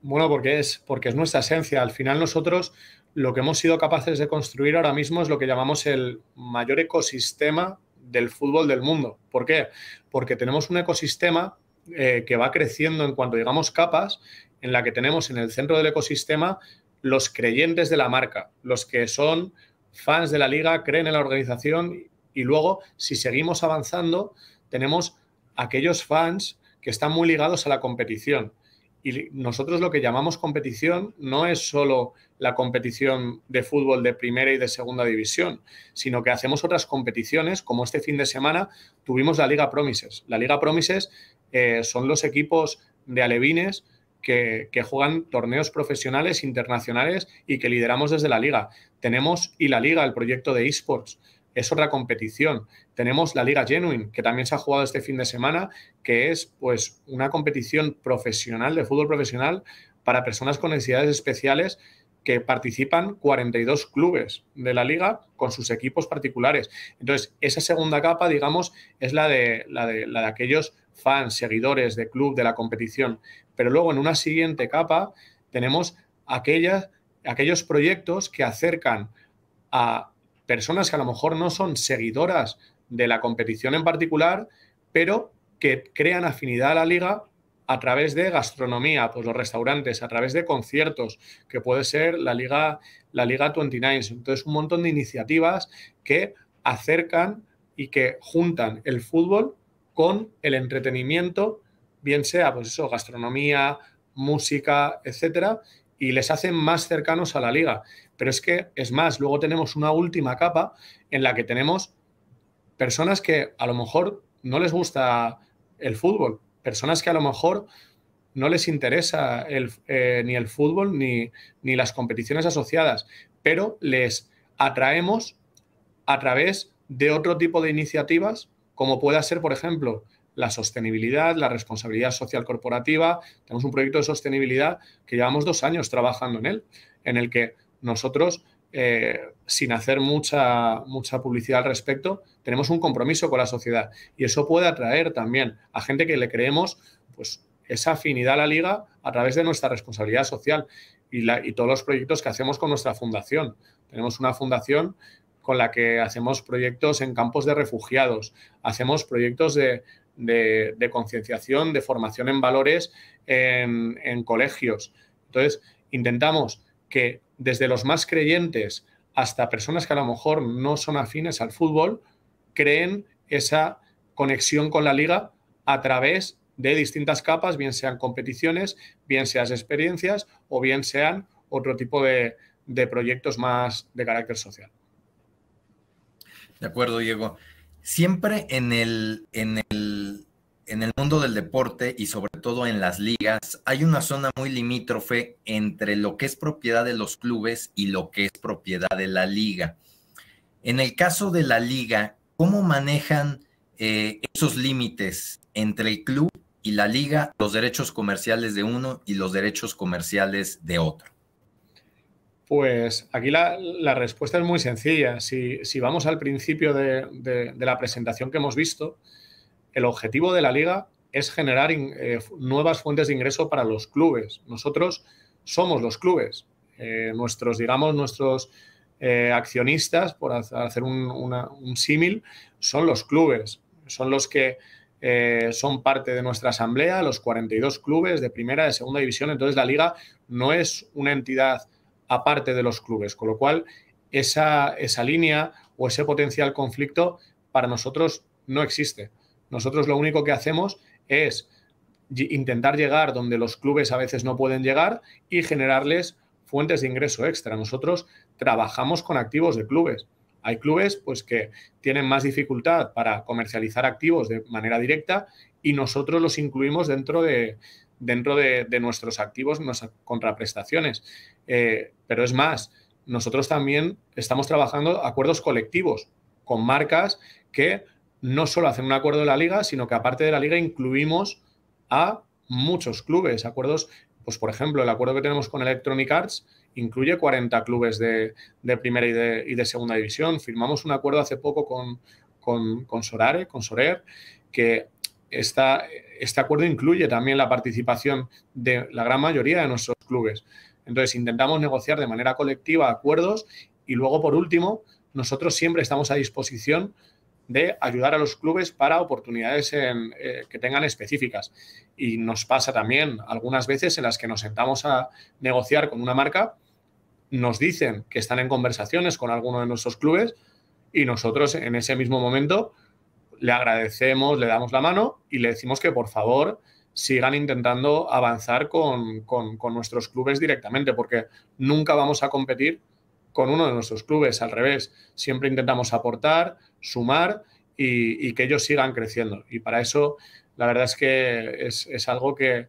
Bueno, porque es, porque es nuestra esencia. Al final nosotros lo que hemos sido capaces de construir ahora mismo es lo que llamamos el mayor ecosistema del fútbol del mundo. ¿Por qué? Porque tenemos un ecosistema eh, que va creciendo en cuanto llegamos capas, en la que tenemos en el centro del ecosistema los creyentes de la marca, los que son fans de la liga, creen en la organización y luego, si seguimos avanzando, tenemos aquellos fans que están muy ligados a la competición. Y nosotros lo que llamamos competición no es solo la competición de fútbol de primera y de segunda división, sino que hacemos otras competiciones, como este fin de semana tuvimos la Liga Promises. La Liga Promises son los equipos de alevines que, juegan torneos profesionales internacionales y que lideramos desde la liga. Tenemos y la liga, el proyecto de esports, es otra competición. Tenemos la liga genuine, que también se ha jugado este fin de semana, que es pues una competición profesional de fútbol profesional para personas con necesidades especiales que participan 42 clubes de la liga con sus equipos particulares. Entonces, esa segunda capa, digamos, es la de, la de, la de aquellos fans, seguidores de club de la competición. Pero luego en una siguiente capa tenemos aquellas, aquellos proyectos que acercan a personas que a lo mejor no son seguidoras de la competición en particular, pero que crean afinidad a la liga a través de gastronomía, pues los restaurantes, a través de conciertos, que puede ser la Liga, la Liga 29. Entonces, un montón de iniciativas que acercan y que juntan el fútbol con el entretenimiento, bien sea, pues eso, gastronomía, música, etcétera, y les hacen más cercanos a la liga. Pero es que, es más, luego tenemos una última capa en la que tenemos personas que a lo mejor no les gusta el fútbol, personas que a lo mejor no les interesa eh, ni el fútbol ni las competiciones asociadas, pero les atraemos a través de otro tipo de iniciativas como pueda ser, por ejemplo, la sostenibilidad, la responsabilidad social corporativa. Tenemos un proyecto de sostenibilidad que llevamos dos años trabajando en él, en el que nosotros, eh, sin hacer mucha, mucha publicidad al respecto, tenemos un compromiso con la sociedad. Y eso puede atraer también a gente que le creemos pues, esa afinidad a la liga a través de nuestra responsabilidad social y todos los proyectos que hacemos con nuestra fundación. Tenemos una fundación con la que hacemos proyectos en campos de refugiados, hacemos proyectos de, concienciación, de formación en valores en, colegios. Entonces, intentamos que desde los más creyentes hasta personas que a lo mejor no son afines al fútbol, creen esa conexión con la liga a través de distintas capas, bien sean competiciones, bien sean experiencias o bien sean otro tipo de proyectos más de carácter social. De acuerdo, Diego. Siempre en el, en el, mundo del deporte y sobre todo en las ligas, hay una zona muy limítrofe entre lo que es propiedad de los clubes y lo que es propiedad de la liga. En el caso de la liga, ¿cómo manejan eh, esos límites entre el club y la liga, los derechos comerciales de uno y los derechos comerciales de otro? Pues aquí la, respuesta es muy sencilla. Si, vamos al principio de, la presentación que hemos visto, el objetivo de la liga es generar eh, nuevas fuentes de ingreso para los clubes. Nosotros somos los clubes. Eh, nuestros, digamos, nuestros eh, accionistas, por hacer un, símil, son los clubes. Son los que son parte de nuestra asamblea, los 42 clubes de primera, de segunda división. Entonces la liga no es una entidad aparte de los clubes, con lo cual esa, esa línea o ese potencial conflicto para nosotros no existe. Nosotros lo único que hacemos es intentar llegar donde los clubes a veces no pueden llegar y generarles fuentes de ingreso extra. Nosotros trabajamos con activos de clubes. Hay clubes pues, que tienen más dificultad para comercializar activos de manera directa y nosotros los incluimos dentro de, dentro de, nuestros activos nuestras contraprestaciones. Eh, pero es más, nosotros también estamos trabajando acuerdos colectivos con marcas que no solo hacen un acuerdo de la liga, sino que aparte de la liga incluimos a muchos clubes, acuerdos, pues por ejemplo, el acuerdo que tenemos con Electronic Arts incluye 40 clubes de, primera y de, segunda división. Firmamos un acuerdo hace poco con, con, Sorare, con Sorer, que está este acuerdo incluye también la participación de la gran mayoría de nuestros clubes. Entonces, intentamos negociar de manera colectiva acuerdos y luego, por último, nosotros siempre estamos a disposición de ayudar a los clubes para oportunidades eh, que tengan específicas. Y nos pasa también algunas veces en las que nos sentamos a negociar con una marca, nos dicen que están en conversaciones con alguno de nuestros clubes y nosotros en ese mismo momento le agradecemos, le damos la mano y le decimos que por favor sigan intentando avanzar con, nuestros clubes directamente, porque nunca vamos a competir con uno de nuestros clubes, al revés, siempre intentamos aportar, sumar y, que ellos sigan creciendo. Y para eso, la verdad es que es, algo que,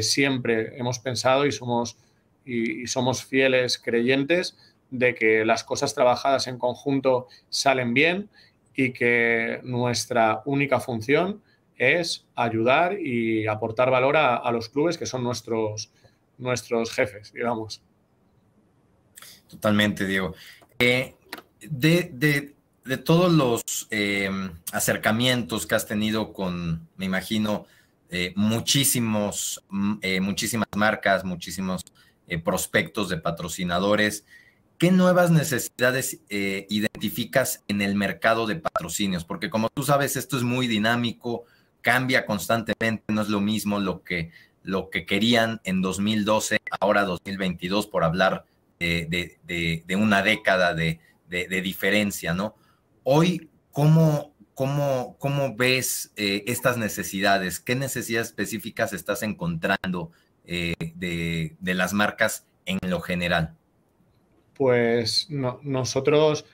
siempre hemos pensado y somos, y somos fieles creyentes de que las cosas trabajadas en conjunto salen bien y que nuestra única función es ayudar y aportar valor a, los clubes que son nuestros, nuestros jefes, digamos. Totalmente, Diego. Eh, de, todos los em, acercamientos que has tenido con, me imagino, eh, muchísimos, eh, muchísimas marcas, muchísimos prospectos de patrocinadores, ¿qué nuevas necesidades eh, identificas en el mercado de patrocinios? Porque como tú sabes, esto es muy dinámico, cambia constantemente, no es lo mismo lo que, lo que querían en 2012, ahora 2022, por hablar de, una década de, diferencia, ¿no? Hoy, ¿cómo, cómo, cómo ves eh, estas necesidades? ¿Qué necesidades específicas estás encontrando eh, de las marcas en lo general? pues nosotros,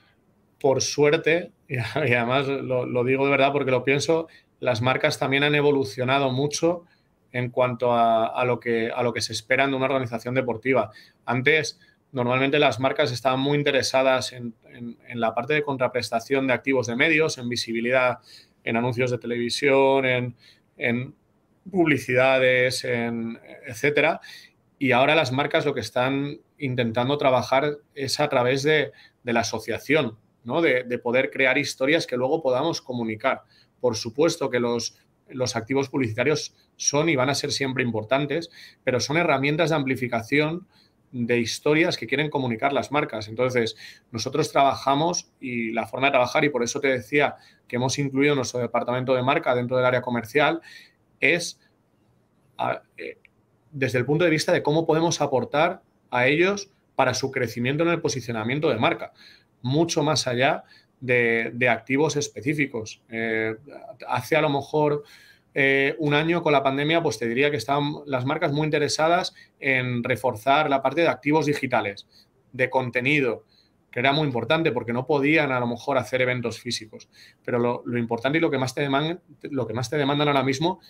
por suerte, y, además lo, digo de verdad porque lo pienso, las marcas también han evolucionado mucho en cuanto a, lo que, a lo que se esperan de una organización deportiva. Antes, normalmente las marcas estaban muy interesadas en, la parte de contraprestación de activos de medios, en visibilidad, en anuncios de televisión, en, publicidades, en etcétera. Y ahora las marcas lo que están intentando trabajar es a través de, la asociación, ¿no? De, poder crear historias que luego podamos comunicar. Por supuesto que los, los activos publicitarios son y van a ser siempre importantes, pero son herramientas de amplificación de historias que quieren comunicar las marcas. Entonces, nosotros trabajamos y la forma de trabajar, y por eso te decía que hemos incluido nuestro departamento de marca dentro del área comercial, es eh, desde el punto de vista de cómo podemos aportar a ellos para su crecimiento en el posicionamiento de marca, mucho más allá de, activos específicos. Eh, hace a lo mejor eh, un año con la pandemia, pues te diría que están las marcas muy interesadas en reforzar la parte de activos digitales, de contenido, que era muy importante porque no podían a lo mejor hacer eventos físicos. Pero lo, importante y lo que, más te demandan, lo que más te demandan ahora mismo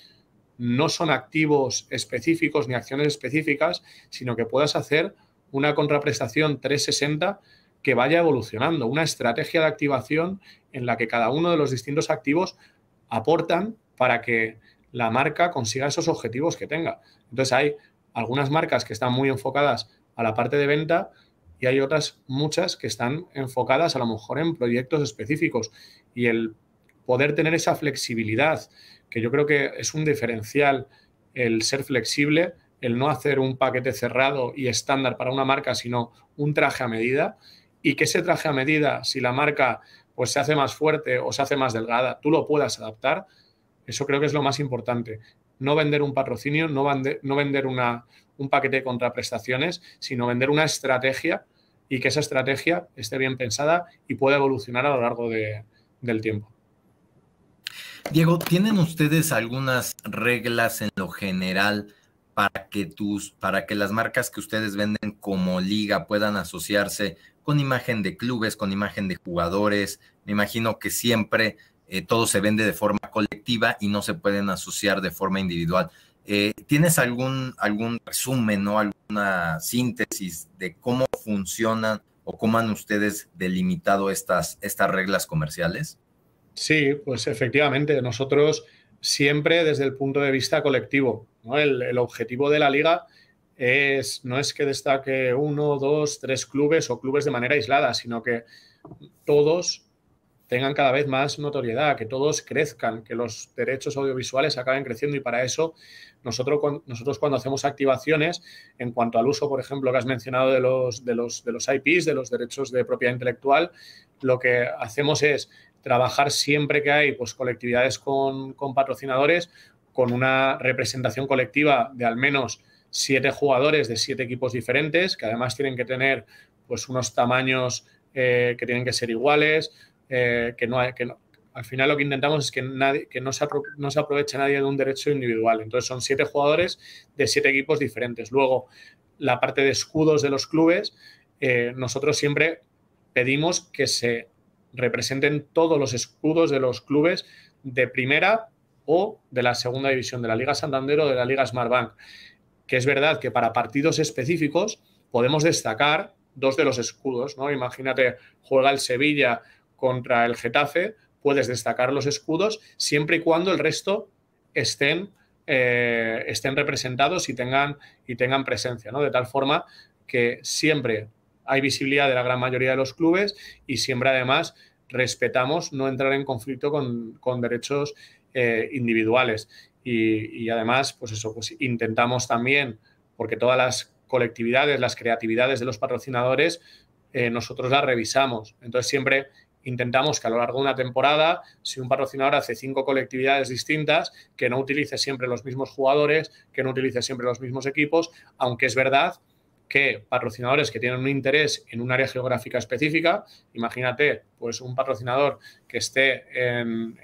no son activos específicos ni acciones específicas, sino que puedas hacer una contraprestación 360 que vaya evolucionando, una estrategia de activación en la que cada uno de los distintos activos aportan para que la marca consiga esos objetivos que tenga. Entonces hay algunas marcas que están muy enfocadas a la parte de venta y hay otras muchas que están enfocadas a lo mejor en proyectos específicos y el poder tener esa flexibilidad que yo creo que es un diferencial el ser flexible, el no hacer un paquete cerrado y estándar para una marca, sino un traje a medida y que ese traje a medida, si la marca pues se hace más fuerte o se hace más delgada, tú lo puedas adaptar. Eso creo que es lo más importante. No vender un patrocinio, no, no vender un paquete de contraprestaciones, sino vender una estrategia y que esa estrategia esté bien pensada y pueda evolucionar a lo largo de, del tiempo. Diego, ¿tienen ustedes algunas reglas en lo general para que tus, para que las marcas que ustedes venden como liga puedan asociarse con imagen de clubes, con imagen de jugadores? Me imagino que siempre eh, todo se vende de forma colectiva y no se pueden asociar de forma individual. Eh, ¿Tienes algún, algún resumen o alguna síntesis de cómo funcionan o cómo han ustedes delimitado estas, estas reglas comerciales? Sí, pues efectivamente, nosotros siempre desde el punto de vista colectivo. El, objetivo de la liga es, no es que destaque uno, dos, tres clubes o clubes de manera aislada, sino que todos tengan cada vez más notoriedad, que todos crezcan, que los derechos audiovisuales acaben creciendo y para eso nosotros, nosotros cuando hacemos activaciones en cuanto al uso, por ejemplo, que has mencionado de los, de los, de los IPs, de los derechos de propiedad intelectual, lo que hacemos es trabajar siempre que hay pues, colectividades con, patrocinadores con una representación colectiva de al menos siete jugadores de siete equipos diferentes, que además tienen que tener pues, unos tamaños eh, que tienen que ser iguales, eh, que, no hay, que Al final lo que intentamos es que, nadie, que no, se aproveche nadie de un derecho individual. Entonces son siete jugadores de siete equipos diferentes. Luego, la parte de escudos de los clubes, eh, nosotros siempre pedimos que se representen todos los escudos de los clubes de primera o de la segunda división, de la Liga Santander o de la Liga Smartbank. Que es verdad que para partidos específicos podemos destacar dos de los escudos, ¿no? Imagínate, juega el Sevilla contra el Getafe, puedes destacar los escudos siempre y cuando el resto estén, eh, estén representados y tengan, y tengan presencia, ¿no? De tal forma que siempre hay visibilidad de la gran mayoría de los clubes y siempre además respetamos no entrar en conflicto con, derechos eh, individuales. Y, además, pues eso, pues intentamos también, porque todas las colectividades, las creatividades de los patrocinadores, eh, nosotros las revisamos. Entonces siempre intentamos que a lo largo de una temporada, si un patrocinador hace cinco colectividades distintas, que no utilice siempre los mismos jugadores, que no utilice siempre los mismos equipos, aunque es verdad que patrocinadores que tienen un interés en un área geográfica específica, imagínate, pues un patrocinador que esté en,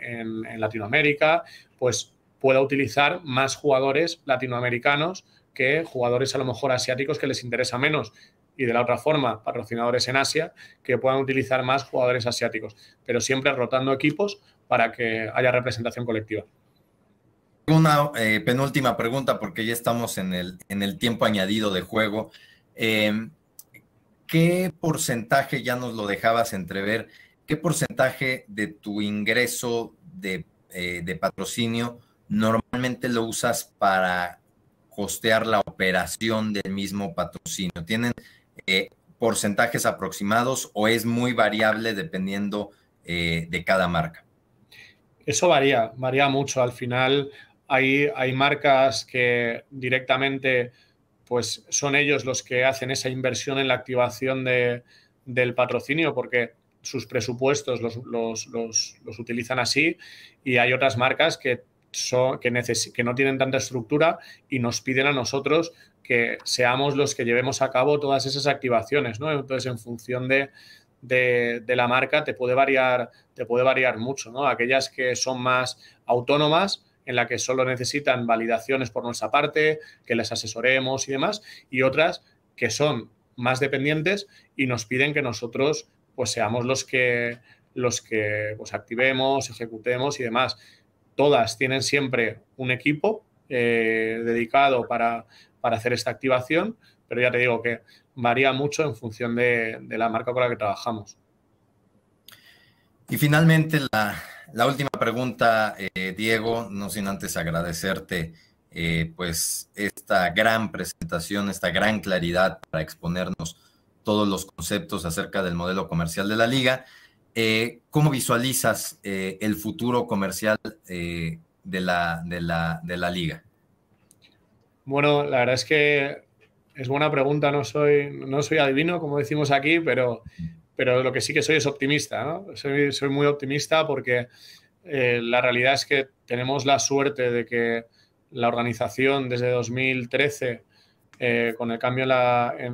Latinoamérica, pues pueda utilizar más jugadores latinoamericanos que jugadores a lo mejor asiáticos que les interesa menos y de la otra forma patrocinadores en Asia que puedan utilizar más jugadores asiáticos, pero siempre rotando equipos para que haya representación colectiva. Una eh, penúltima pregunta porque ya estamos el, en el tiempo añadido de juego. Em, ¿Qué porcentaje, ya nos lo dejabas entrever, qué porcentaje de tu ingreso de, eh, patrocinio normalmente lo usas para costear la operación del mismo patrocinio? ¿Tienen eh, porcentajes aproximados o es muy variable dependiendo eh, de cada marca? Eso varía, varía mucho. Al final hay marcas que directamente pues son ellos los que hacen esa inversión en la activación del patrocinio, porque sus presupuestos los, utilizan así y hay otras marcas que, no tienen tanta estructura y nos piden a nosotros que seamos los que llevemos a cabo todas esas activaciones, ¿no? Entonces, en función de, de, la marca te puede variar, te puede variar mucho, ¿no? Aquellas que son más autónomas, en la que solo necesitan validaciones por nuestra parte, que les asesoremos y demás, y otras que son más dependientes y nos piden que nosotros pues seamos los que los que pues, activemos, ejecutemos y demás. Todas tienen siempre un equipo eh, dedicado para, para hacer esta activación, pero ya te digo que varía mucho en función de la marca con la que trabajamos. Y finalmente, la, la última pregunta, eh, Diego, no sin antes agradecerte eh, pues esta gran presentación, esta gran claridad para exponernos todos los conceptos acerca del modelo comercial de la liga. Eh, ¿Cómo visualizas el futuro comercial de la, de, la, liga? Bueno, la verdad es que es buena pregunta, no soy, no soy adivino, como decimos aquí, pero pero lo que sí que soy es optimista, ¿no? Soy, muy optimista porque eh, la realidad es que tenemos la suerte de que la organización desde 2013, eh, con el cambio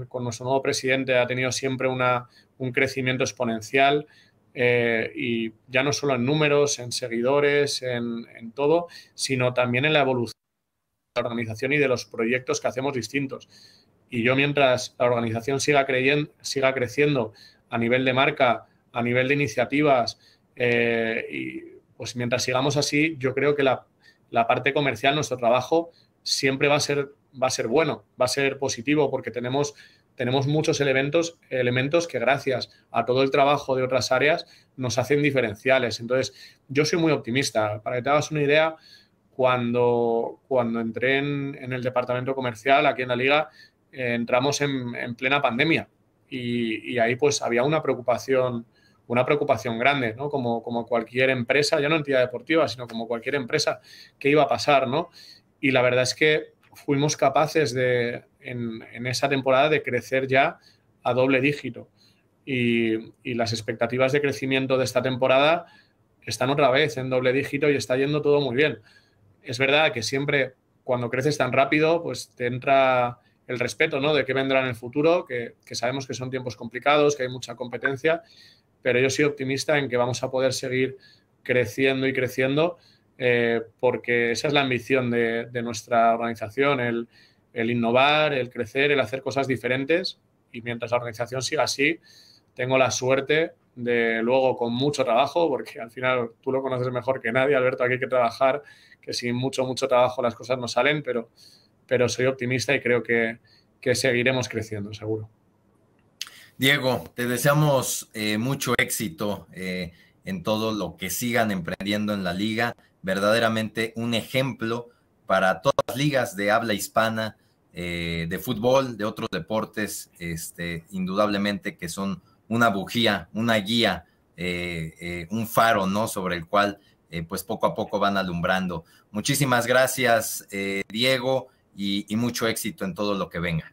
con nuestro nuevo presidente, ha tenido siempre un crecimiento exponencial eh, y ya no solo en números, en seguidores, en, todo, sino también en la evolución de la organización y de los proyectos que hacemos distintos. Y yo mientras la organización siga, creyendo, siga creciendo a nivel de marca, a nivel de iniciativas. Eh, y pues mientras sigamos así, yo creo que la, parte comercial, nuestro trabajo, siempre va a ser, va a ser bueno, va a ser positivo, porque tenemos, tenemos muchos elementos, elementos que gracias a todo el trabajo de otras áreas nos hacen diferenciales. Entonces, yo soy muy optimista. Para que te hagas una idea, cuando, cuando entré en, el departamento comercial aquí en la liga, eh, entramos en plena pandemia y, ahí pues había una preocupación, una preocupación grande, ¿no? Como, como cualquier empresa, ya no entidad deportiva, sino como cualquier empresa, qué iba a pasar, ¿no? Y la verdad es que fuimos capaces de, en, esa temporada de crecer ya a doble dígito. Y, y las expectativas de crecimiento de esta temporada están otra vez en doble dígito y está yendo todo muy bien. Es verdad que siempre cuando creces tan rápido, pues te entra el respeto ¿no? de qué vendrá en el futuro, que, sabemos que son tiempos complicados, que hay mucha competencia, pero yo soy optimista en que vamos a poder seguir creciendo y creciendo, eh, porque esa es la ambición de, nuestra organización, el, el, innovar, el crecer, el hacer cosas diferentes, y mientras la organización siga así, tengo la suerte de luego con mucho trabajo, porque al final tú lo conoces mejor que nadie, Alberto, aquí hay que trabajar, que sin mucho, mucho trabajo las cosas no salen, pero pero soy optimista y creo que, seguiremos creciendo, seguro. Diego, te deseamos eh, mucho éxito eh, en todo lo que sigan emprendiendo en la liga. Verdaderamente un ejemplo para todas las ligas de habla hispana, eh, de fútbol, de otros deportes, este, indudablemente que son una bujía, una guía, un faro, ¿no? Sobre el cual, pues poco a poco van alumbrando. Muchísimas gracias, Diego y, mucho éxito en todo lo que venga.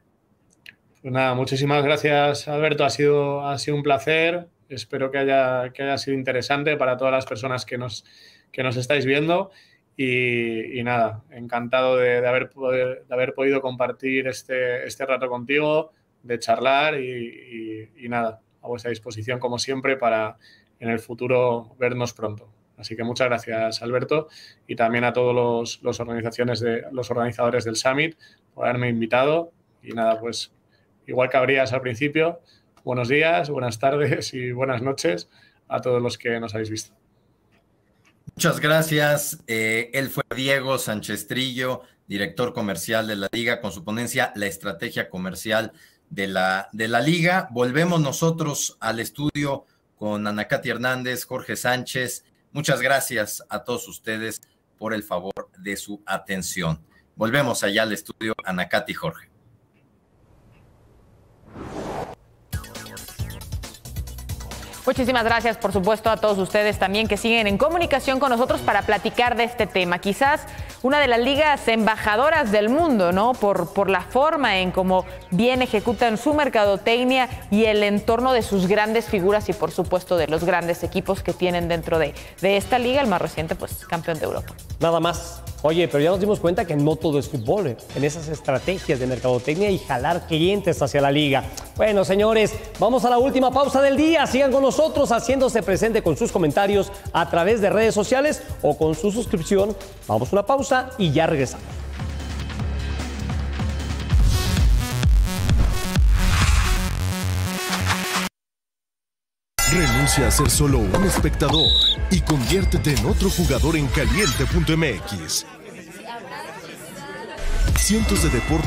Pues nada, muchísimas gracias Alberto, ha sido, ha sido un placer, espero que haya, que haya sido interesante para todas las personas que nos, que nos estáis viendo y, nada, encantado de, haber, de, haber, podido compartir este, este rato contigo, de charlar y nada, a vuestra disposición como siempre para en el futuro vernos pronto. Así que muchas gracias, Alberto, y también a todos los, organizaciones de, los organizadores del Summit por haberme invitado. Y nada, pues igual que habrías al principio, buenos días, buenas tardes y buenas noches a todos los que nos habéis visto. Muchas gracias. Eh, él fue Diego Sánchez Trillo, director comercial de la Liga, con su ponencia La Estrategia Comercial de la, de la Liga. Volvemos nosotros al estudio con Ana Anacati Hernández, Jorge Sánchez Muchas gracias a todos ustedes por el favor de su atención. Volvemos allá al estudio Anacati Jorge. Muchísimas gracias, por supuesto, a todos ustedes también que siguen en comunicación con nosotros para platicar de este tema. Quizás una de las ligas embajadoras del mundo, ¿no? Por, por la forma en cómo bien ejecutan su mercadotecnia y el entorno de sus grandes figuras y, por supuesto, de los grandes equipos que tienen dentro de, esta liga, el más reciente, pues campeón de Europa. Nada más. Oye, pero ya nos dimos cuenta que no todo es fútbol, ¿eh? en esas estrategias de mercadotecnia y jalar clientes hacia la liga. Bueno, señores, vamos a la última pausa del día. Sigan con nosotros nosotros haciéndose presente con sus comentarios a través de redes sociales o con su suscripción. Vamos a una pausa y ya regresamos. Renuncia a ser solo un espectador y conviértete en otro jugador en caliente.mx. Cientos de deportes.